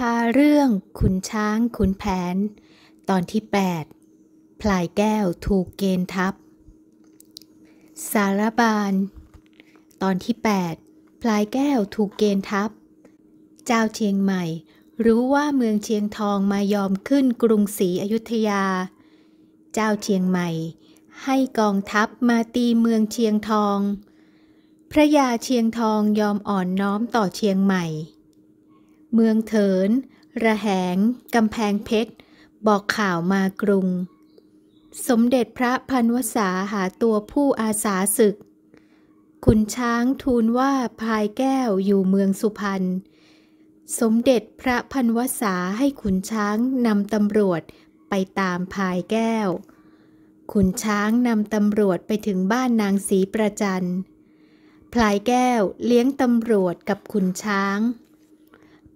พาเรื่องขุนช้างขุนแผน ตอนที่ 8 พลายแก้วถูกเกณฑ์ทับสารบานตอนที่ 8 พลายแก้วถูกเกณฑ์ทับ เจ้าเชียงใหม่ รู้ว่าเมืองเชียงทองมายอมขึ้นกรุงศรีอยุธยา เจ้าเชียงใหม่ ให้กองทัพมาตีเมืองเชียงทอง พระยาเชียงทองยอมอ่อนน้อมต่อเชียงใหม่เมืองเถิน ระแหง กำแพงเพชร บอกข่าวมากรุง สมเด็จพระพันวษาหาตัวผู้อาสาศึก ขุนช้างทูลว่าพายแก้วอยู่เมืองสุพรรณ สมเด็จพระพันวษาให้ขุนช้างนำตำรวจไปตามพายแก้ว ขุนช้างนำตำรวจไปถึงบ้านนางสีประจันพลายแก้วเลี้ยงตำรวจกับขุนช้าง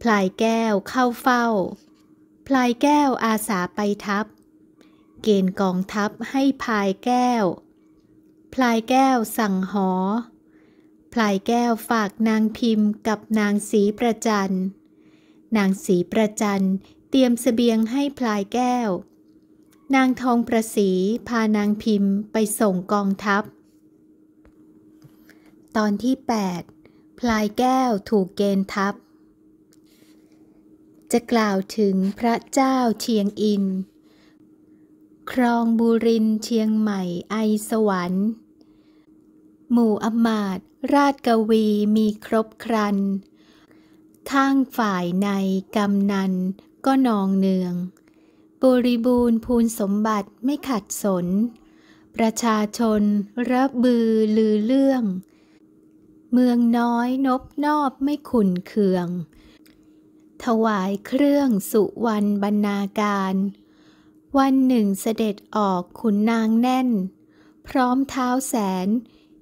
พลายแก้วเข้าเฝ้า พลายแก้วอาสาไปทับ เกณฑ์กองทัพให้พลายแก้ว พลายแก้วสั่งหอ พลายแก้วฝากนางพิมพ์กับนางสีประจัน นางสีประจันเตรียมสเสบียงให้พลายแก้ว นางทองประสีพานางพิมพ์ไปส่งกองทัพ ตอนที่ 8 พลายแก้วถูกเกณฑ์ทัพจะกล่าวถึงพระเจ้าเชียงอิน ครองบุรินเชียงใหม่ไอสวรรค์ หมู่อมาตราชกวีมีครบครันทางฝ่ายในกำนันก็นองเนือง บริบูรณ์พูนสมบัติไม่ขัดสน ประชาชนรบบือลือเรื่อง เมืองน้อยนบนอบไม่ขุนเคืองถวายเครื่องสุวรรณบรรณาการ วันหนึ่งเสด็จออกขุนนางแน่น พร้อมเท้าแสน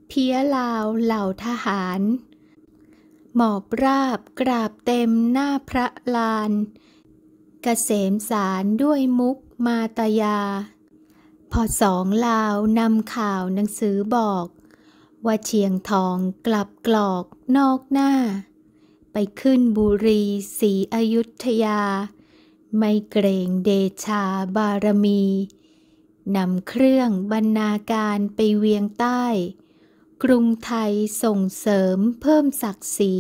เพียลาวเหล่าทหาร หมอบราบกราบเต็มหน้าพระลานกเกษมสารด้วยมุกมาตายา พอสองลาวนำข่าวหนังสือบอก ว่าเชียงทองกลับกลอกนอกหน้าไปขึ้นบุรีศรีอยุธยา ไม่เกรงเดชาบารมี นำเครื่องบรรณาการไปเวียงใต้ กรุงไทยส่งเสริมเพิ่มศักดิ์ศรี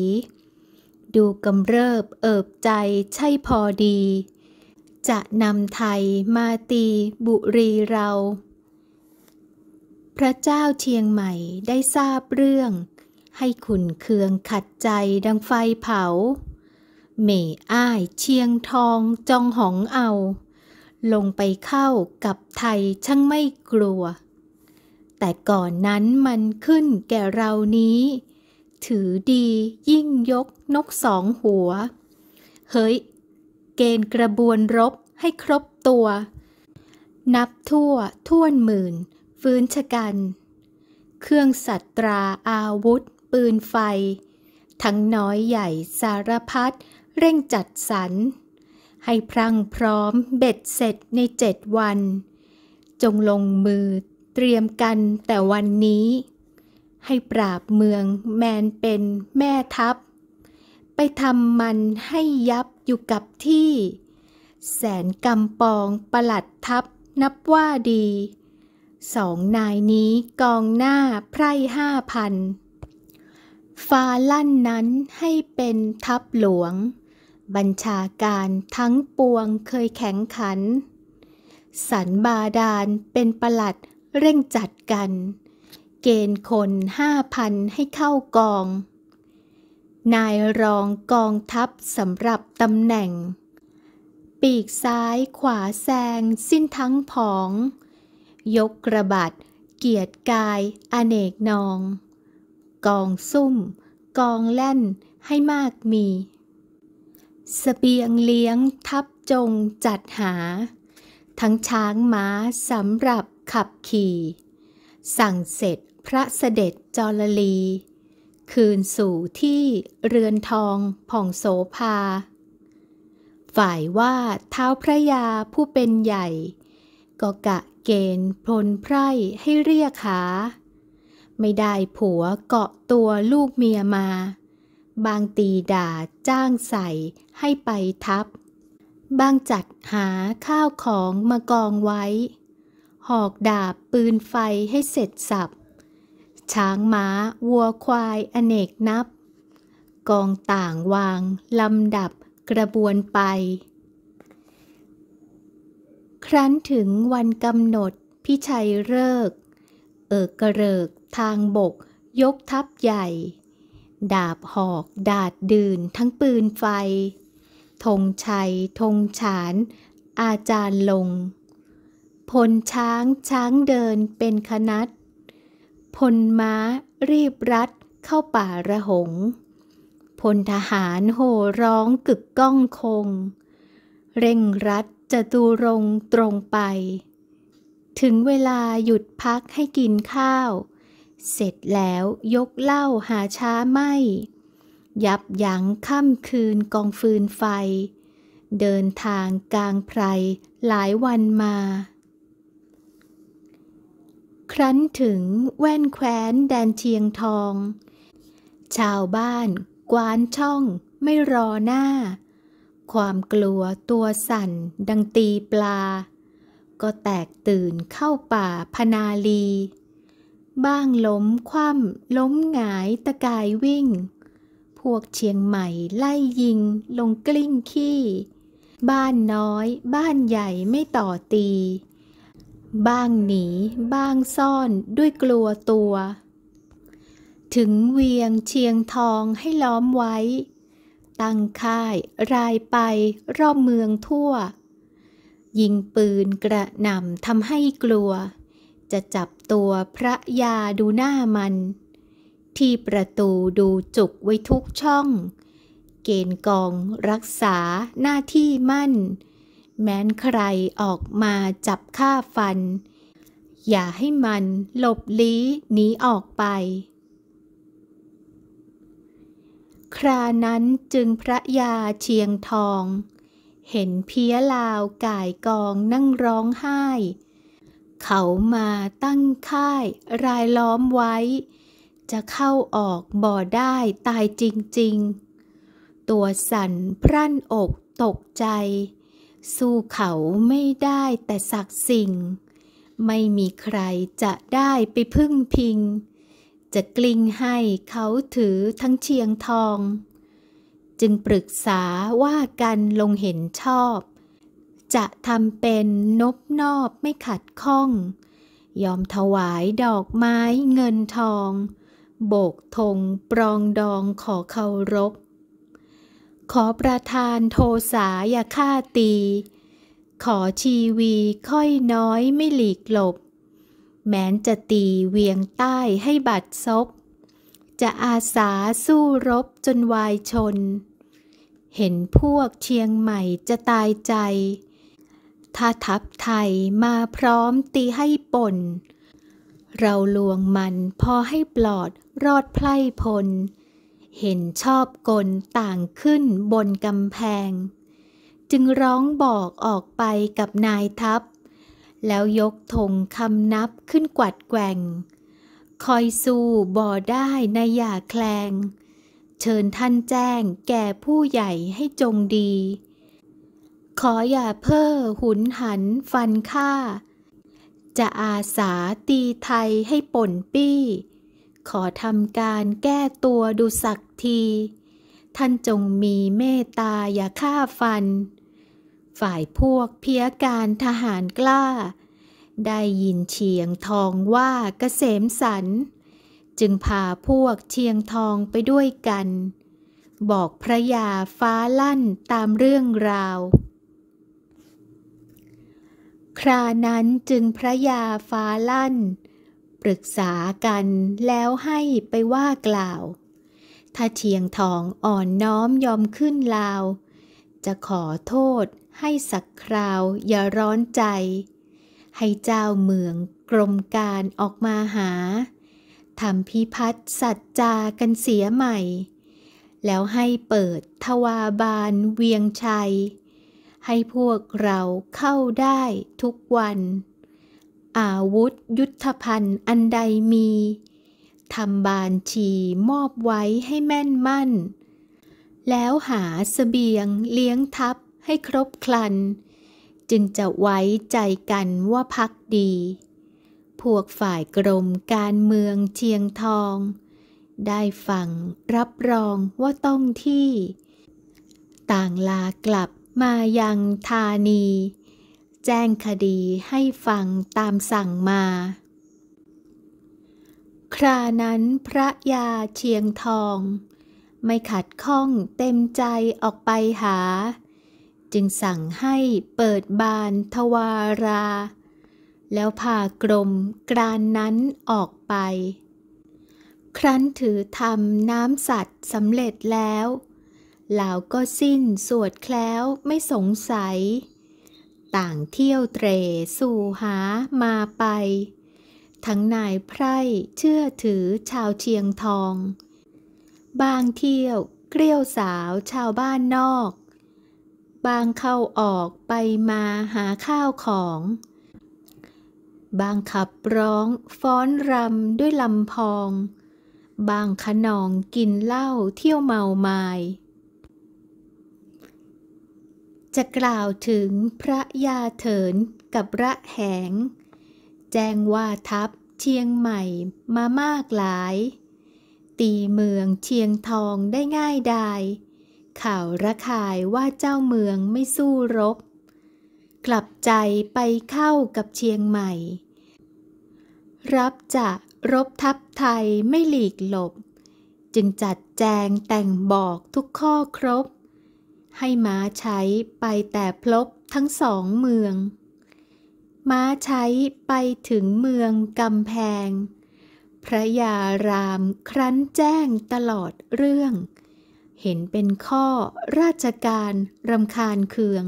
ดูกำเริบเอิบใจใช่พอดี จะนำไทยมาตีบุรีเรา พระเจ้าเชียงใหม่ได้ทราบเรื่องให้ขุนเคืองขัดใจดังไฟเผาเม่อ้ายเชียงทองจองหองเอา ลงไปเข้ากับไทยช่างไม่กลัว แต่ก่อนนั้นมันขึ้นแก่เรานี้ ถือดียิ่งยกนกสองหัว เฮ้ยเกณฑ์กระบวนรบให้ครบตัว นับทั่วท่วนหมื่นฟื้นชะกัน เครื่องสัตราอาวุธปืนไฟ ทั้งน้อยใหญ่สารพัดเร่งจัดสรร ให้พรั่งพร้อมเบ็ดเสร็จในเจ็ดวัน จงลงมือเตรียมกันแต่วันนี้ ให้ปราบเมืองแมนเป็นแม่ทัพ ไปทำมันให้ยับอยู่กับที่ แสนกำปองประหลัดทัพนับว่าดี สองนายนี้กองหน้า ไพร่ห้าพันฟ้าลั่นนั้นให้เป็นทัพหลวง บัญชาการทั้งปวงเคยแข็งขัน สันบาดาลเป็นประหลัดเร่งจัดกัน เกณฑ์คนห้าพันให้เข้ากอง นายรองกองทัพสำหรับตำแหน่ง ปีกซ้ายขวาแซงสิ้นทั้งผอง ยกกระบาดเกียรติกายอเนกนองกองซุ่ม กองแล่นให้มากมี สเสบียงเลี้ยงทับจงจัดหา ทั้งช้างม้าสำหรับขับขี่ สั่งเสร็จพระเสด็จจรลี คืนสู่ที่เรือนทองผ่องโสภา ฝ่ายว่าเท้าพระยาผู้เป็นใหญ่ ก็กะเกณฑ์พลไพร่ให้เรียกหาไม่ได้ผัวเกาะตัวลูกเมียมา บางตีด่าจ้างใส่ให้ไปทับ บางจัดหาข้าวของมากองไว้ หอกดาบปืนไฟให้เสร็จสับ ช้างม้าวัวควายอเนกนับ กองต่างวางลำดับกระบวนไป ครั้นถึงวันกำหนดพิชัยเลิก เอิกกระเริกทางบกยกทัพใหญ่ ดาบหอกดาดดื่นทั้งปืนไฟธงชัยธงฉานอาจารย์ลงพลช้างช้างเดินเป็นคณะพลม้ารีบรัดเข้าป่าระหงพลทหารโห่ร้องกึกก้องคง เร่งรัดจะตูรงตรงไป ถึงเวลาหยุดพักให้กินข้าวเสร็จแล้วยกเหล้าหาช้าไม่ ยับยั้งค่ำคืนกองฟืนไฟ เดินทางกลางไพรหลายวันมา ครั้นถึงแว่นแคว้นแดนเชียงทอง ชาวบ้านกวานช่องไม่รอหน้า ความกลัวตัวสั่นดังตีปลา ก็แตกตื่นเข้าป่าพนาลีบ้างล้มคว่ำล้มหงายตะกายวิ่ง พวกเชียงใหม่ไล่ยิงลงกลิ้งขี้ บ้านน้อยบ้านใหญ่ไม่ต่อตี บ้างหนีบ้างซ่อนด้วยกลัวตัว ถึงเวียงเชียงทองให้ล้อมไว้ ตั้งค่ายรายไปรอบเมืองทั่ว ยิงปืนกระหน่ำทำให้กลัว จะจับตัวพระยาดูหน้ามัน ที่ประตูดูจุกไว้ทุกช่อง เกณฑ์กองรักษาหน้าที่มั่น แม้นใครออกมาจับฆ่าฟัน อย่าให้มันหลบลี้หนีออกไป ครานั้นจึงพระยาเชียงทอง เห็นเพียลาวก่ายกองนั่งร้องไห้เขามาตั้งค่ายรายล้อมไว้ จะเข้าออกบ่อได้ตายจริงๆ ตัวสั่นพรั่นอกตกใจ สู้เขาไม่ได้แต่สักสิ่ง ไม่มีใครจะได้ไปพึ่งพิง จะกลิ้งให้เขาถือทั้งเชียงทอง จึงปรึกษาว่ากันลงเห็นชอบจะทำเป็นนบนอบไม่ขัดข้อง ยอมถวายดอกไม้เงินทอง โบกธงปรองดองขอเคารพขอประทานโทสาอย่าฆ่าตี ขอชีวีค่อยน้อยไม่หลีกหลบ แม้นจะตีเวียงใต้ให้บัดซบจะอาสาสู้รบจนวายชน เห็นพวกเชียงใหม่จะตายใจถ้าทับไทยมาพร้อมตีให้ป่น เราลวงมันพอให้ปลอดรอดไพล่พล เห็นชอบกลต่างขึ้นบนกำแพง จึงร้องบอกออกไปกับนายทัพ แล้วยกธงคำนับขึ้นกวัดแกว่ง คอยสู้บ่อได้ในอย่าแคลง เชิญท่านแจ้งแก่ผู้ใหญ่ให้จงดีขออย่าเพ้อหุนหันฟันฆ่า จะอาสาตีไทยให้ป่นปี้ ขอทำการแก้ตัวดูสักที ท่านจงมีเมตตาอย่าฆ่าฟัน ฝ่ายพวกเพียการทหารกล้า ได้ยินเชียงทองว่าเกษมสัน จึงพาพวกเชียงทองไปด้วยกัน บอกพระยาฟ้าลั่นตามเรื่องราวครานั้นจึงพระยาฟ้าลั่น ปรึกษากันแล้วให้ไปว่ากล่าว ถ้าเทียงทองอ่อนน้อมยอมขึ้นลาว จะขอโทษให้สักคราวอย่าร้อนใจ ให้เจ้าเมืองกรมการออกมาหาทำพิพัฒสัจจากันเสียใหม่ แล้วให้เปิดทวาบาลเวียงชัยให้พวกเราเข้าได้ทุกวัน อาวุธยุทธภัณฑ์อันใดมี ทำบานชีมอบไว้ให้แม่นมั่น แล้วหาสเสบียงเลี้ยงทัพให้ครบครัน จึงจะไว้ใจกันว่าพักดี พวกฝ่ายกรมการเมืองเชียงทอง ได้ฟังรับรองว่าต้องที่ ต่างลากลับมายังธานี แจ้งคดีให้ฟังตามสั่งมา ครานั้นพระยาเชียงทอง ไม่ขัดข้องเต็มใจออกไปหา จึงสั่งให้เปิดบานทวารา แล้วพากรมกรานนั้นออกไป ครั้นถือทำน้ำสัตว์สำเร็จแล้วเลาาก็สิ้นสวดแคล้วไม่สงสัย ต่างเที่ยวเตรสู่หามาไป ทั้งนายไพร่เชื่อถือชาวเชียงทอง บางเที่ยวเกลียวสาวชาวบ้านนอก บางเข้าออกไปมาหาข้าวของ บางขับร้องฟ้อนรำด้วยลำพอง บางขนองกินเหล้าเที่ยวเมาไมาจะกล่าวถึงพระยาเถินกับระแหง แจ้งว่าทัพเชียงใหม่มามากหลาย ตีเมืองเชียงทองได้ง่ายดายข่าวระคายว่าเจ้าเมืองไม่สู้รบกลับใจไปเข้ากับเชียงใหม่ รับจะรบทัพไทยไม่หลีกหลบ จึงจัดแจงแต่งบอกทุกข้อครบให้ม้าใช้ไปแต่พลบทั้งสองเมือง ม้าใช้ไปถึงเมืองกำแพง พระยารามครั้นแจ้งตลอดเรื่อง เห็นเป็นข้อราชการรำคาญเคือง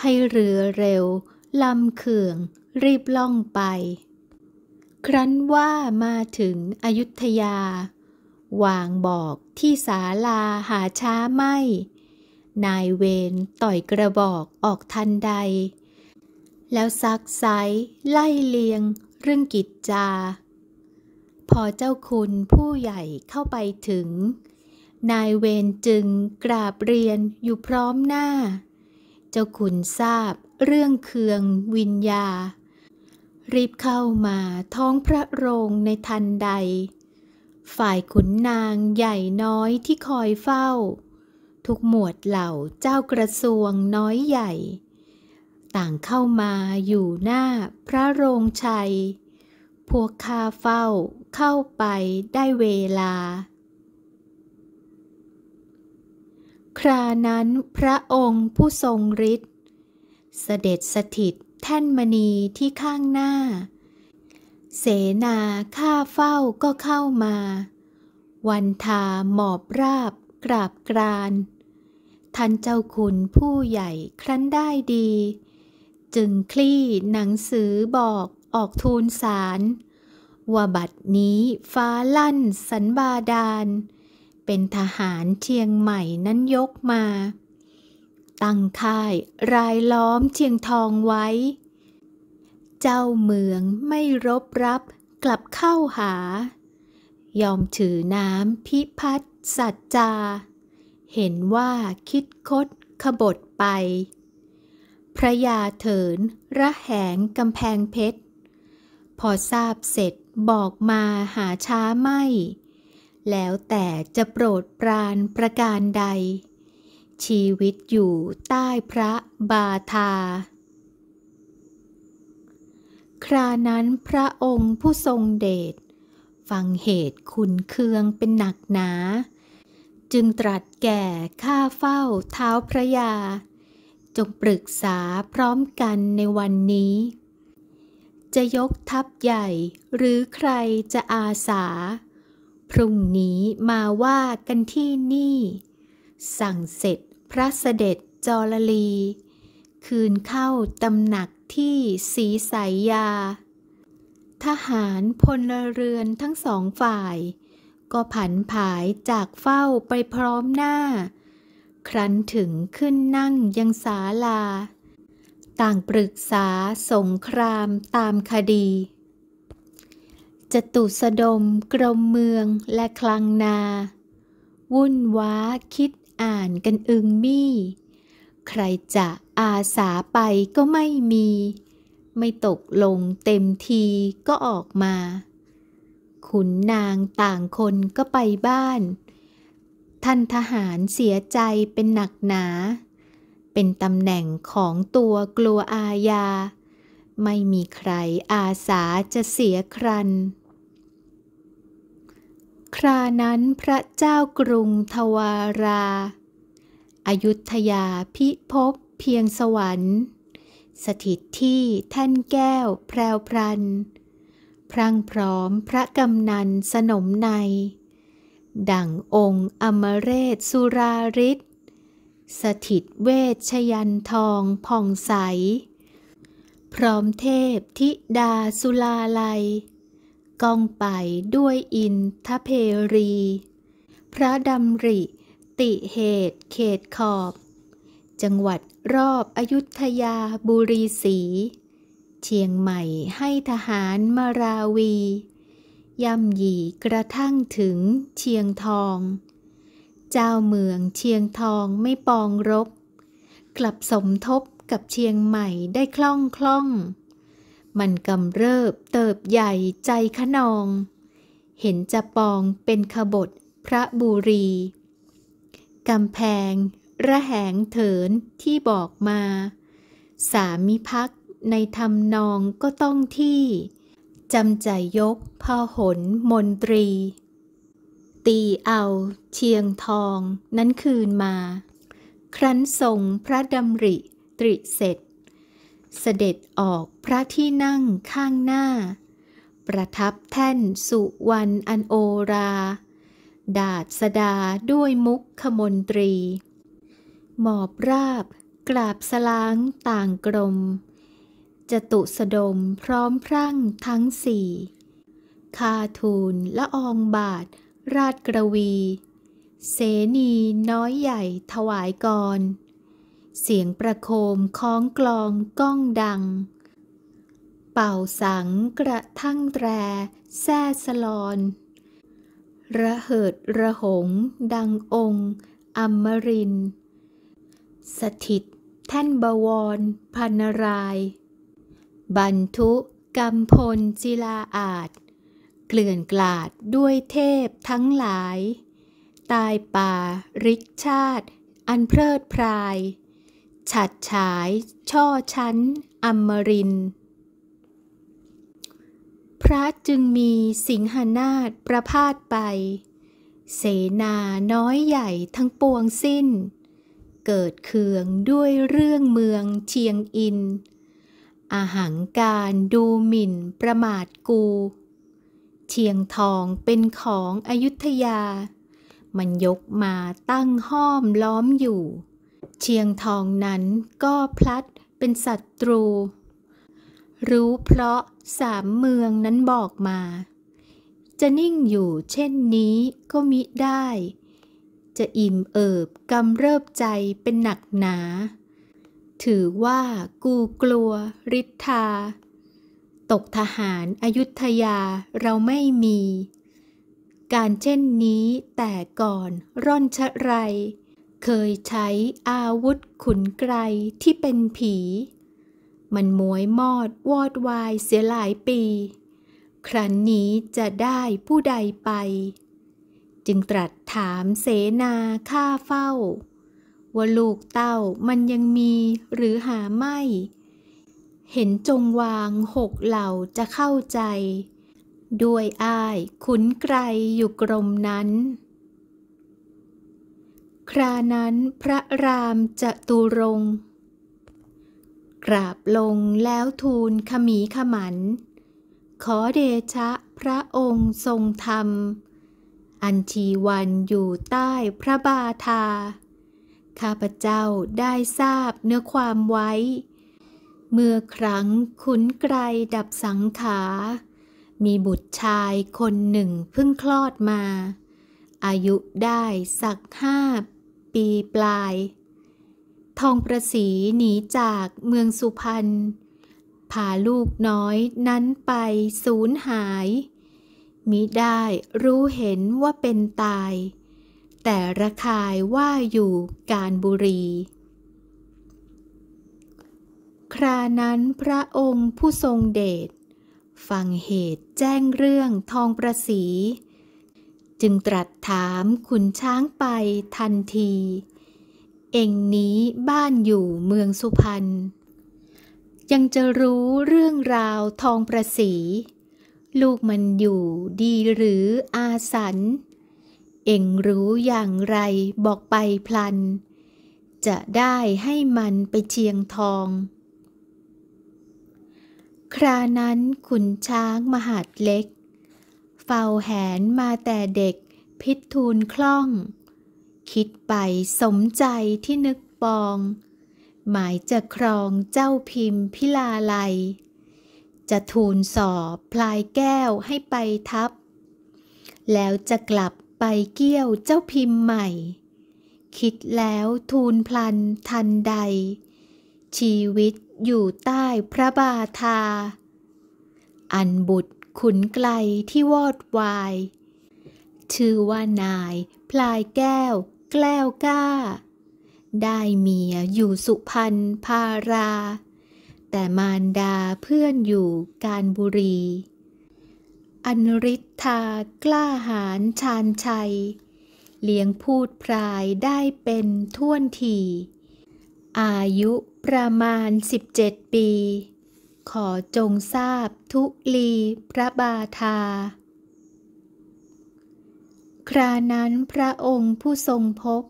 ให้เรือเร็วลำเคืองรีบล่องไป ครั้นว่ามาถึงอยุธยาวางบอกที่ศาลาหาช้าไม่ นายเวนต่อยกระบอกออกทันใด แล้วซักไซไล่เลียงเรื่องกิจจา พอเจ้าคุณผู้ใหญ่เข้าไปถึง นายเวนจึงกราบเรียนอยู่พร้อมหน้า เจ้าคุณทราบเรื่องเคืองวิญญา รีบเข้ามาท้องพระโรงในทันใดฝ่ายขุนนางใหญ่น้อยที่คอยเฝ้า ทุกหมวดเหล่าเจ้ากระทรวงน้อยใหญ่ ต่างเข้ามาอยู่หน้าพระโรงชัย พวกข้าเฝ้าเข้าไปได้เวลา ครานั้นพระองค์ผู้ทรงฤทธิ์เสด็จสถิตแท่นมณีที่ข้างหน้าเสนาข้าเฝ้าก็เข้ามา วันทาหมอบราบกราบกรานท่านเจ้าคุณผู้ใหญ่ครั้นได้ดี จึงคลี่หนังสือบอกออกทูลสารว่าบัดนี้ฟ้าลั่นสันบาดาล เป็นทหารเชียงใหม่นั้นยกมา ตั้งค่ายรายล้อมเชียงทองไว้เจ้าเมืองไม่รบรับกลับเข้าหา ยอมถือน้ำพิพัฒสัจจา เห็นว่าคิดคดขบฏไป พระยาเถินระแหงกำแพงเพชร พอทราบเสร็จบอกมาหาช้าไม่ แล้วแต่จะโปรดปรานประการใด ชีวิตอยู่ใต้พระบาทาครานั้นพระองค์ผู้ทรงเดช ฟังเหตุคุณเคืองเป็นหนักหนา จึงตรัสแก่ข้าเฝ้าเท้าพระยา จงปรึกษาพร้อมกันในวันนี้ จะยกทัพใหญ่หรือใครจะอาสา พรุ่งนี้มาว่ากันที่นี่ สั่งเสร็จพระเสด็จจลลี คืนเข้าตำหนักที่สีสายยา ทหารพลเรือนทั้งสองฝ่าย ก็ผันผายจากเฝ้าไปพร้อมหน้า ครั้นถึงขึ้นนั่งยังศาลา ต่างปรึกษาสงครามตามคดีจตุสดมกรมเมืองและคลังนา วุ่นว้าคิดอ่านกันอึงมี่ ใครจะอาสาไปก็ไม่มี ไม่ตกลงเต็มทีก็ออกมา ขุนนางต่างคนก็ไปบ้าน ท่านทหารเสียใจเป็นหนักหนา เป็นตำแหน่งของตัวกลัวอาญา ไม่มีใครอาสาจะเสียครัน ครานั้นพระเจ้ากรุงทวาราอายุทยาพิภพเพียงสวรรค์ สถิตที่แท่นแก้วแพรวพรันพรังพร้อมพระกำนันสนมใน ดั่งองค์อมเรศสุราริศสถิตเวชยันทองผ่องใส พร้อมเทพธิดาสุลาลัยกองไปด้วยอินทเพรี พระดำริติเหตุเขตขอบจังหวัดรอบอยุธยาบุรีสีเชียงใหม่ให้ทหารมาราวี ย่ำหยีกระทั่งถึงเชียงทอง เจ้าเมืองเชียงทองไม่ปองรบ กลับสมทบ กับเชียงใหม่ได้คล่องคล่องมัน กำเริบเติบใหญ่ใจขนอง เห็นจะปองเป็นขบฏพระบุรี กำแพงระแหงเถินที่บอกมา สามิพักในทำนองก็ต้องที่จำใจยกพหนมนตรี ตีเอาเชียงทองนั้นคืนมา ครั้นทรงพระดำริตริเสร็จ เสด็จออกพระที่นั่งข้างหน้า ประทับแท่นสุวรรณอันโอรา ดาดสดาด้วยมุกขมนตรีหมอบราบกราบสลางต่างกรมจตุสดมพร้อมพรั่งทั้งสี่คาทูลละอองบาทราชกระวี เสนีน้อยใหญ่ถวายกรเสียงประโคมคล้องกลองก้องดัง เป่าสังกระทั่งแตรแซ่สลอน ระเหิดระหงดังองค์อมรินทร์สถิตท่านบวรพันราย บรรทุกรรมพลจิลาอาจเกลื่อนกลาดด้วยเทพทั้งหลาย ตายป่าริกชาติ อันเพลิดพราย ฉัดฉายช่อชั้นอมริน พระจึงมีสิงหนาฏประพาสไป เสนาน้อยใหญ่ทั้งปวงสิ้นเกิดเคืองด้วยเรื่องเมืองเชียงอิน อาหางการดูหมิ่นประมาทกู เชียงทองเป็นของอยุธยา มันยกมาตั้งห้อมล้อมอยู่ เชียงทองนั้นก็พลัดเป็นศัตรู รู้เพราะสามเมืองนั้นบอกมา จะนิ่งอยู่เช่นนี้ก็มิได้จะอิ่มเอิบกำเริบใจเป็นหนักหนา ถือว่ากูกลัว ฤทธา ตกทหารอายุทยาเราไม่มี การเช่นนี้แต่ก่อนร่อนชะไร เคยใช้อาวุธขุนไกรที่เป็นผี มันมวยมอดวอดวายเสียหลายปี ครั้นนี้จะได้ผู้ใดไปจึงตรัสถามเสนาข้าเฝ้า ว่าลูกเต้ามันยังมีหรือหาไม่ เห็นจงวางหกเหล่าจะเข้าใจ ด้วยอายขุนไกรอยู่กรมนั้น ครานั้นพระรามจะตูรง กราบลงแล้วทูลขมีขมัน ขอเดชะพระองค์ทรงธรรมอันชีวันอยู่ใต้พระบาทา ข้าพเจ้าได้ทราบเนื้อความไว้ เมื่อครั้งขุนไกรดับสังขา มีบุตรชายคนหนึ่งเพิ่งคลอดมา อายุได้สักห้าปีปลาย ทองประสีหนีจากเมืองสุพรรณพาลูกน้อยนั้นไปสูญหายมิได้รู้เห็นว่าเป็นตาย แต่ระคายว่าอยู่การบุรี ครานั้นพระองค์ผู้ทรงเดชฟังเหตุแจ้งเรื่องทองประสี จึงตรัสถามขุนช้างไปทันที เองนี้บ้านอยู่เมืองสุพรรณยังจะรู้เรื่องราวทองประสีลูกมันอยู่ดีหรืออาสัน เอ็งรู้อย่างไรบอกไปพลัน จะได้ให้มันไปเชียงทอง ครานั้นขุนช้างมหาดเล็ก เฝ้าแหนมาแต่เด็กพิษทูลคล่อง คิดไปสมใจที่นึกปอง หมายจะครองเจ้าพิมพิลาลัยจะทูลสอบพลายแก้วให้ไปทับ แล้วจะกลับไปเกี้ยวเจ้าพิมพ์ใหม่ คิดแล้วทูลพลันทันใด ชีวิตอยู่ใต้พระบาทา อันบุตรขุนไกลที่วอดวาย ชื่อว่านายพลายแก้วแกล้วก้า ได้เมียอยู่สุพรรณพาราแต่มารดาเพื่อนอยู่การบุรี อนริธากล้าหาญชาญชัย เลี้ยงพูดพรายได้เป็นท่วนทีอายุประมาณ17ปี ขอจงทราบทุลีพระบาทา ครานั้นพระองค์ผู้ทรงพบ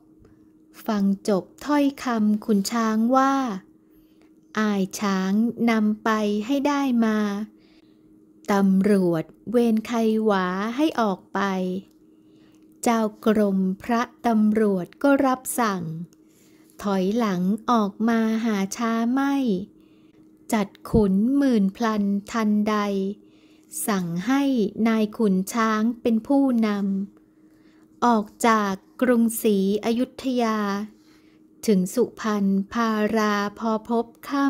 ฟังจบถ้อยคำขุนช้างว่าอายช้างนำไปให้ได้มาตำรวจเวรไขหวาให้ออกไป เจ้ากรมพระตำรวจก็รับสั่ง ถอยหลังออกมาหาช้าไม่ จัดขุนหมื่นพลันทันใด สั่งให้นายขุนช้างเป็นผู้นำออกจากกรุงศรีอยุธยาถึงสุพรรณพาราพอพบค่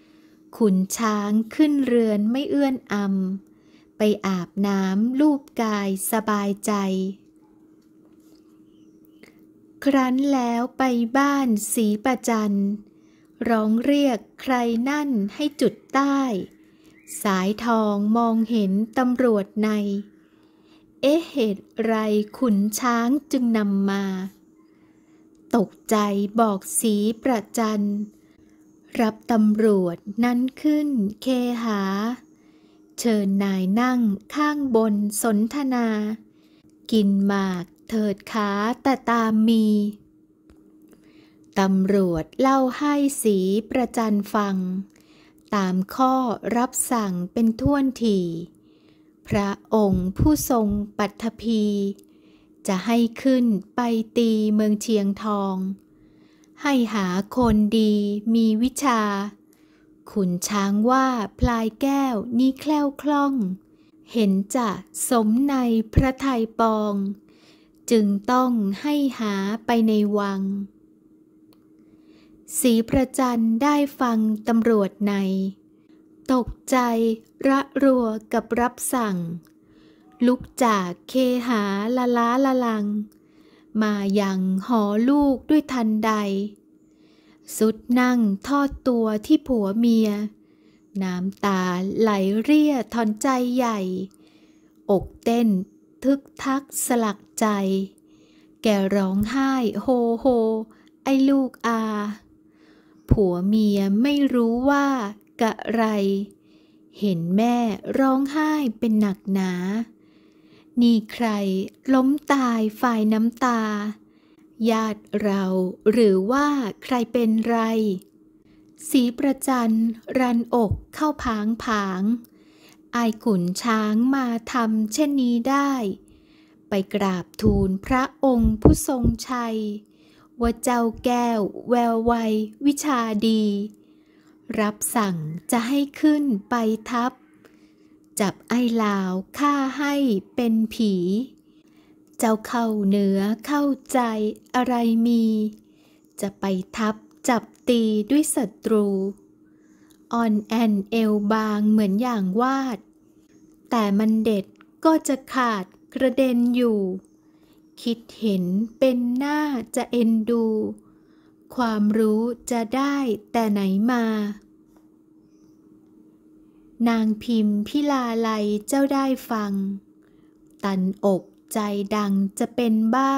ำ ขุนช้างขึ้นเรือนไม่เอื้อนอำไปอาบน้ำลูบกายสบายใจ ครั้นแล้วไปบ้านสีประจันร้องเรียกใครนั่นให้จุดใต้ สายทองมองเห็นตำรวจใน เอ๊ะเหตุไรขุนช้างจึงนำมาตกใจบอกสีประจันรับตำรวจนั้นขึ้นเคหา เชิญนายนั่งข้างบนสนทนา กินหมากเถิดขาแต่ตามมีตำรวจเล่าให้สีประจันฟัง ตามข้อรับสั่งเป็นท่วนทีพระองค์ผู้ทรงปัทภีจะให้ขึ้นไปตีเมืองเชียงทอง ให้หาคนดีมีวิชา ขุนช้างว่าพลายแก้วนี้แคล่วคล่อง เห็นจะสมในพระไทยปอง จึงต้องให้หาไปในวัง สีประจันได้ฟังตำรวจใน ตกใจระรัวกับรับสั่งลุกจากเคหาละล้าละลัง มาอย่างหอลูกด้วยทันใด สุดนั่งทอดตัวที่ผัวเมีย น้ำตาไหลเรียถอนใจใหญ่ อกเต้นทึกทักสลักใจ แกร้องไห้โฮโฮ ไอ้ลูกอา ผัวเมียไม่รู้ว่ากะไร เห็นแม่ร้องไห้เป็นหนักหนานี่ใครล้มตายฝ่ายน้ำตา ญาติเราหรือว่าใครเป็นไร สีประจันรันอกเข้าผางผาง อายขุนช้างมาทำเช่นนี้ได้ ไปกราบทูลพระองค์ผู้ทรงชัย ว่าเจ้าแก้วแววไววิชาดี รับสั่งจะให้ขึ้นไปทับจับไอ้ลาวฆ่าให้เป็นผี เจ้าเข้าเนื้อเข้าใจอะไรมี จะไปทับจับตีด้วยศัตรูอ่อนแอนเอวบางเหมือนอย่างวาด แต่มันเด็ดก็จะขาดกระเด็นอยู่ คิดเห็นเป็นหน้าจะเอ็นดู ความรู้จะได้แต่ไหนมานางพิมพิลาลัยเจ้าได้ฟัง ตันอกใจดังจะเป็นบ้า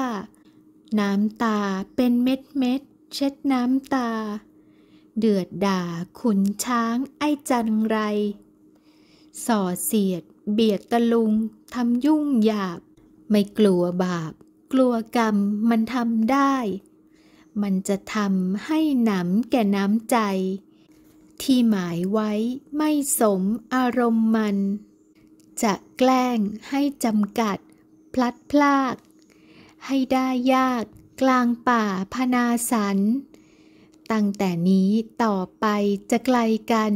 น้ำตาเป็นเม็ดเม็ดเช็ดน้ำตา เดือดด่าขุนช้างไอจันไรส่อเสียดเบียดตะลุงทำยุ่งหยาบไม่กลัวบาป กลัวกรรมมันทำได้ มันจะทำให้หนำแก่น้ำใจที่หมายไว้ไม่สมอารมณ์มัน จะแกล้งให้จำกัดพลัดพลาก ให้ได้ยากกลางป่าพนาสันตั้งแต่นี้ต่อไปจะไกลกัน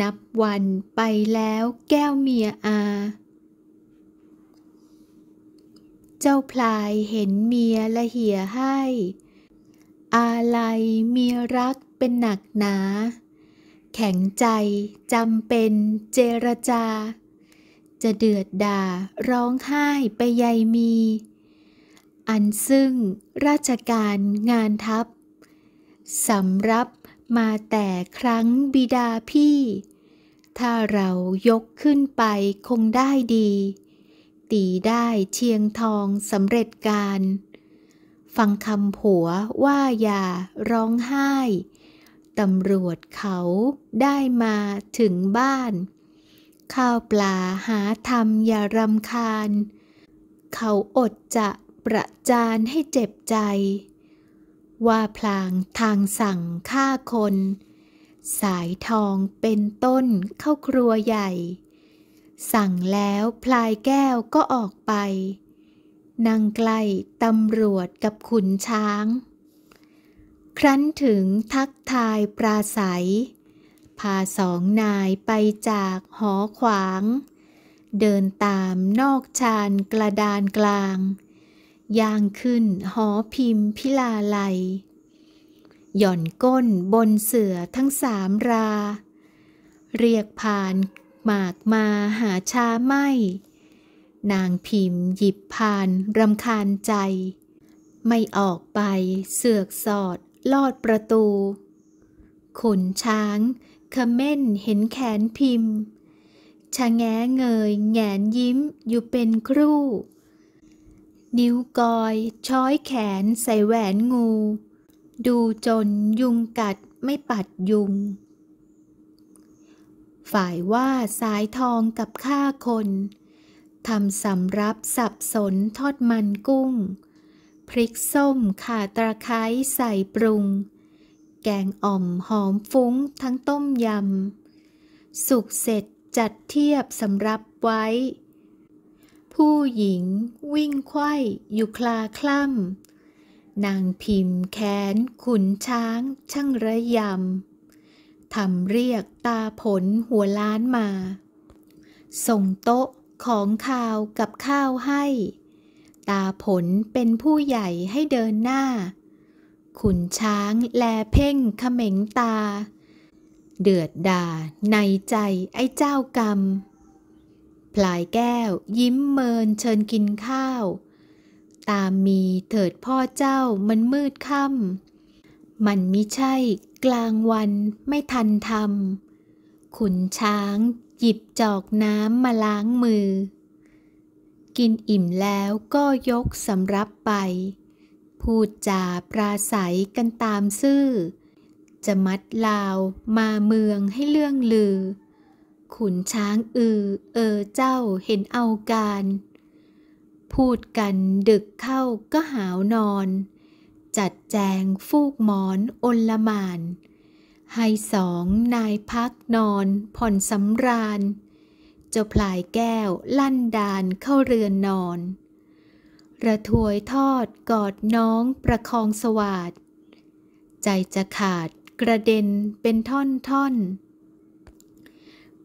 นับวันไปแล้วแก้วเมียอา เจ้าพลายเห็นเมียละเหียให้ อาลัยเมียรักเป็นหนักหนาแข็งใจจำเป็นเจรจา จะเดือดด่าร้องไห้ไปใยมี อันซึ่งราชการงานทัพสำรับมาแต่ครั้งบิดาพี่ ถ้าเรายกขึ้นไปคงได้ดี ตีได้เชียงทองสำเร็จการ ฟังคำผัวว่าอย่าร้องไห้ตำรวจเขาได้มาถึงบ้าน ข้าวปลาหาทำอย่ารำคาญ เขาอดจะประจานให้เจ็บใจ ว่าพลางทางสั่งฆ่าคน สายทองเป็นต้นเข้าครัวใหญ่ สั่งแล้วพลายแก้วก็ออกไป นั่งไกลตำรวจกับขุนช้างครั้นถึงทักทายปราศัย พาสองนายไปจากหอขวาง เดินตามนอกชานกระดานกลางย่างขึ้นหอพิมพ์พิลาไลหย่อนก้นบนเสือทั้งสามรา เรียกผ่านหมากมาหาชาไม่ นางพิมพ์หยิบผ่านรำคาญใจ ไม่ออกไปเสือกสอดลอดประตู ขนช้างขม่นเห็นแขนพิมพ์ชะแง้เงยแงนยิ้มอยู่เป็นครู่ นิ้วกอยช้อยแขนใส่แหวนงู ดูจนยุงกัดไม่ปัดยุง ฝ่ายว่าสายทองกับข้าคนทำสำรับสับสนทอดมันกุ้งพริกส้มข่าตะไคร้ใส่ปรุง แกงอ่อมหอมฟุ้งทั้งต้มยำ สุกเสร็จจัดเทียบสำรับไว้ ผู้หญิงวิ่งไข้อยู่คลาคล่ำนางพิมพ์แขนขุนช้างช่างระยำ ทำเรียกตาผลหัวล้านมา ส่งโต๊ะของข้าวกับข้าวให้ตาผลเป็นผู้ใหญ่ให้เดินหน้า ขุนช้างแลเพ่งเขม็งตา เดือดดาในใจไอ้เจ้ากรรม พลายแก้วยิ้มเมินเชิญกินข้าว ตามมีเถิดพ่อเจ้ามันมืดค่ำมันมิใช่กลางวันไม่ทันทำ ขุนช้างหยิบจอกน้ำมาล้างมือกินอิ่มแล้วก็ยกสำรับไป พูดจาปราศัยกันตามซื่อ จะมัดลาวมาเมืองให้เลื่องลือ ขุนช้างอือเออเจ้าเห็นเอาการ พูดกันดึกเข้าก็หาวนอน จัดแจงฟูกหมอนอนละมาน ให้สองนายพักนอนผ่อนสำราญจ้าพลายแก้วลั่นดานเข้าเรือนนอน ระทวยทอดกอดน้องประคองสวาด ใจจะขาดกระเด็นเป็นท่อนท่อน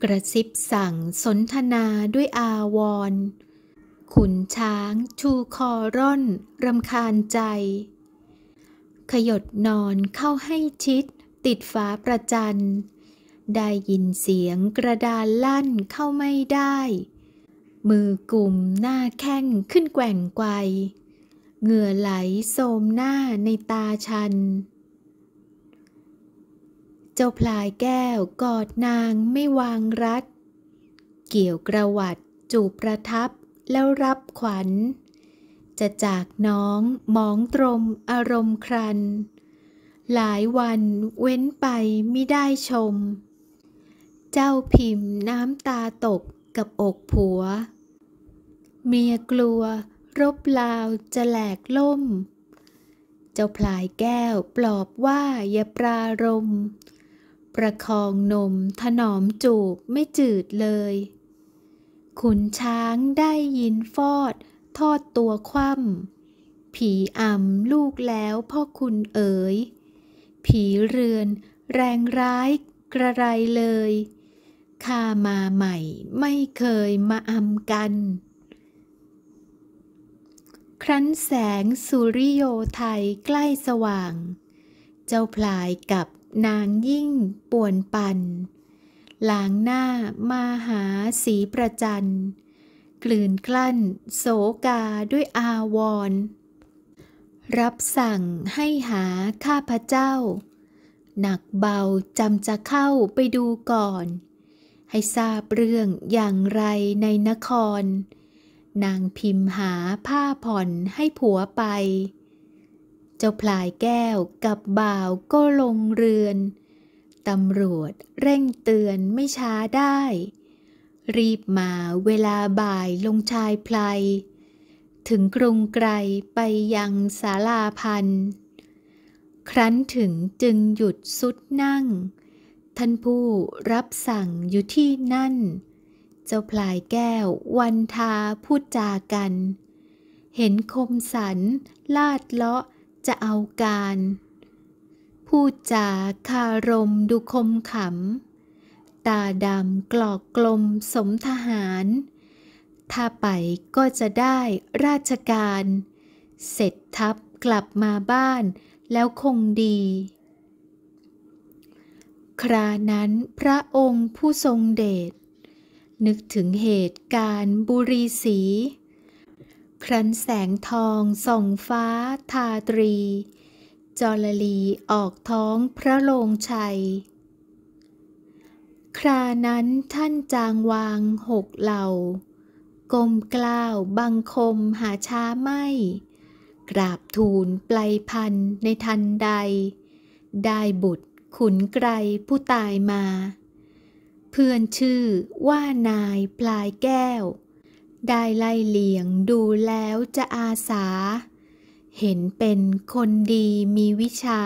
กระซิบสั่งสนทนาด้วยอาวร ขุนช้างชูคอร่อนรำคาญใจ ขยดนอนเข้าให้ชิดติดฟ้าประจันทร์ได้ยินเสียงกระดานลั่นเข้าไม่ได้ มือกลุ่มหน้าแข้งขึ้นแกว่งไกวเหงื่อไหลโสมหน้าในตาชัน เจ้าพลายแก้วกอดนางไม่วางรัด เกี่ยวกระวัดจูบประทับแล้วรับขวัญ จะจากน้องมองตรมอารมณ์ครัน หลายวันเว้นไปไม่ได้ชมเจ้าพิมพ์น้ำตาตกกับอกผัว เมียกลัวรบลาวจะแหลกล่ม เจ้าพลายแก้วปลอบว่าอย่าปรารมประคองนมถนอมจูบไม่จืดเลยขุนช้างได้ยินฟอดทอดตัวคว่ำ ผีอ่ำลูกแล้วพ่อคุณเอ๋ย ผีเรือนแรงร้าย กระไรเลยข้ามาใหม่ไม่เคยมาอำกัน ครั้นแสงสุริโยไทยใกล้สว่าง เจ้าพลายกับนางยิ่งป่วนปัน หลางหน้ามาหาสีประจัน กลืนกลั้นโสกาด้วยอาวร รับสั่งให้หาข้าพเจ้า หนักเบาจำจะเข้าไปดูก่อนให้ทราบเรื่องอย่างไรในนคร นางพิมหาผ้าผ่อนให้ผัวไป เจ้าพลายแก้วกับบ่าวก็ลงเรือน ตำรวจเร่งเตือนไม่ช้าได้ รีบมาเวลาบ่ายลงชายพลายถึงกรุงไกลไปยังศาลาพัน ครั้นถึงจึงหยุดสุดนั่งท่านผู้รับสั่งอยู่ที่นั่น เจ้าพลายแก้ววันทาพูดจากัน เห็นคมสันลาดเลาะจะเอาการ พูดจาคารมดูคมขำ ตาดำกรอกกลมสมทหาร ถ้าไปก็จะได้ราชการ เสร็จทับกลับมาบ้านแล้วคงดีครานั้นพระองค์ผู้ทรงเดช นึกถึงเหตุการณ์บุรีสี ครันแสงทองส่องฟ้าทาตรีจลลีออกท้องพระโลงชัย ครานั้นท่านจางวางหกเหล่ากลมกล้าวบังคมหาช้าไม่ กราบทูลไปลพันในทันใด ได้บุตรขุนไกรผู้ตายมา เพื่อนชื่อว่านายปลายแก้ว ได้ไล่เลียงดูแล้วจะอาสา เห็นเป็นคนดีมีวิชา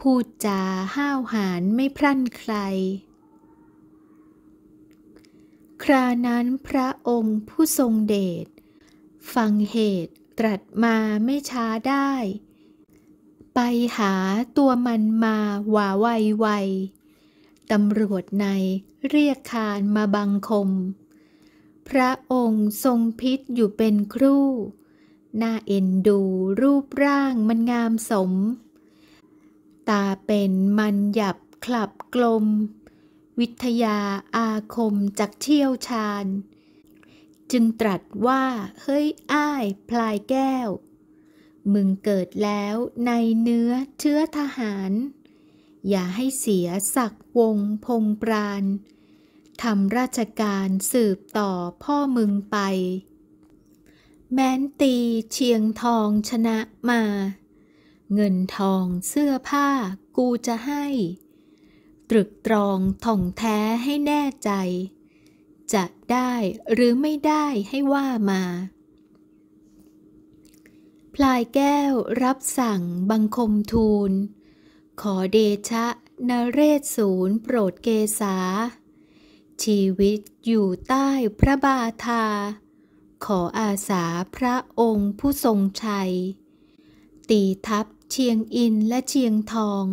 พูดจาห้าวหาญไม่พรั่นใคร ครานั้นพระองค์ผู้ทรงเดชฟังเหตุตรัสมาไม่ช้าได้ไปหาตัวมันมาหวาไวไว ตำรวจในเรียกคานมาบังคม พระองค์ทรงพิษอยู่เป็นครู่ หน้าเอ็นดูรูปร่างมันงามสม ตาเป็นมันหยับคลับกลม วิทยาอาคมจากเชี่ยวชาญ จึงตรัสว่า เฮ้ย อ้าย พลายแก้วมึงเกิดแล้วในเนื้อเชื้อทหาร อย่าให้เสียศักวงพงปราณ ทำราชการสืบต่อพ่อมึงไป แม้นตีเชียงทองชนะมา เงินทองเสื้อผ้ากูจะให้ ตรึกตรองท่องแท้ให้แน่ใจ จะได้หรือไม่ได้ให้ว่ามาพลายแก้วรับสั่งบังคมทูล ขอเดชะนเรศศูนย์โปรดเกษาชีวิตอยู่ใต้พระบาทา ขออาสาพระองค์ผู้ทรงชัย ตีทัพเชียงอินและเชียงทอง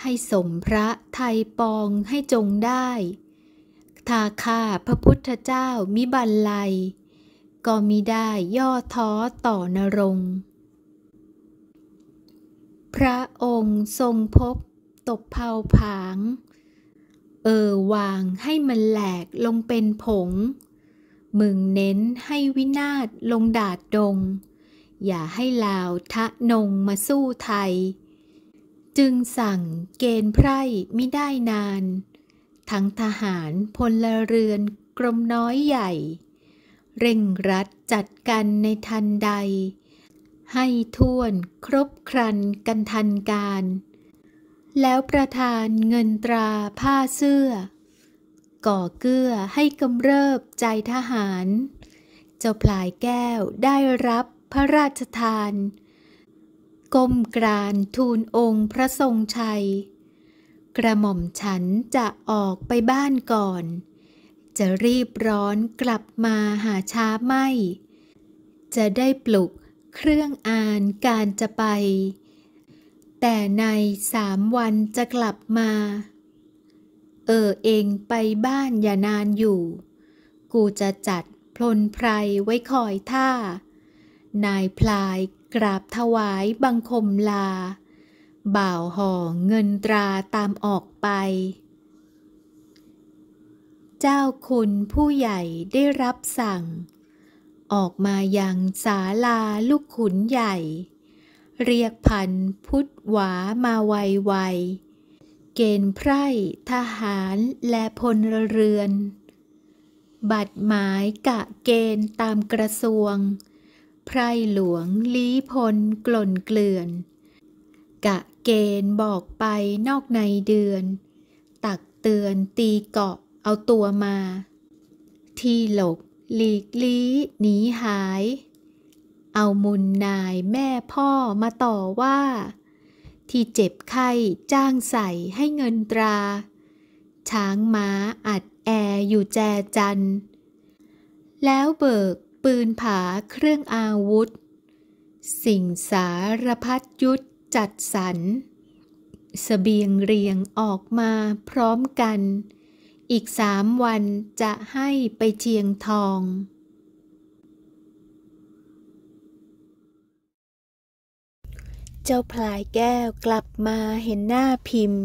ให้สมพระไทยปองให้จงได้ ทาข้าพระพุทธเจ้ามิบันไลยก็มิได้ย่อท้อต่อนรง พระองค์ทรงพบตบเผาผาง เออวางให้มันแหลกลงเป็นผง มึงเน้นให้วินาศลงดาดดง อย่าให้ลาวทะนงมาสู้ไทย จึงสั่งเกณฑ์ไพร่ไม่ได้นาน ทั้งทหารพลเรือนกรมน้อยใหญ่เร่งรัดจัดกันในทันใด ให้ท่วนครบครันกันทันการ แล้วประทานเงินตราผ้าเสื้อ ก่อเกื้อให้กำเริบใจทหารเจ้าพลายแก้วได้รับพระราชทานก้มกรานทูลองค์พระทรงชัย กระหม่อมฉันจะออกไปบ้านก่อนจะรีบร้อนกลับมาหาช้าไม่จะได้ปลุกเครื่องอ่านการจะไป แต่ในสามวันจะกลับมา เออเองไปบ้านอย่านานอยู่ กูจะจัดพลนไพรไว้คอยท่า นายพลายกราบถวายบังคมลา บ่าวห่อเงินตราตามออกไปเจ้าคุณผู้ใหญ่ได้รับสั่ง ออกมายัางศาลาลูกขุนใหญ่ เรียกพันพุทธหวามาไวไวเกณฑ์ไพร่ทหารและพลเรือน บัตรหมายกะเกณฑ์ตามกระทรวงไพร่หลวงลี้พลกล่นเกลื่อน กะเกณฑ์บอกไปนอกในเดือน ตักเตือนตีเกาะเอาตัวมา ที่หลบหลีกลี้หนีหาย เอามุนนายแม่พ่อมาต่อว่า ที่เจ็บไข้จ้างใส่ให้เงินตรา ช้างม้าอัดแออยู่แจจัน แล้วเบิกปืนผาเครื่องอาวุธ สิ่งสารพัดยุทธจัดสรรสเสบียงเรียงออกมาพร้อมกันอีกสามวันจะให้ไปเชียงทอง เจ้าพลายแก้วกลับมาเห็นหน้าพิมพ์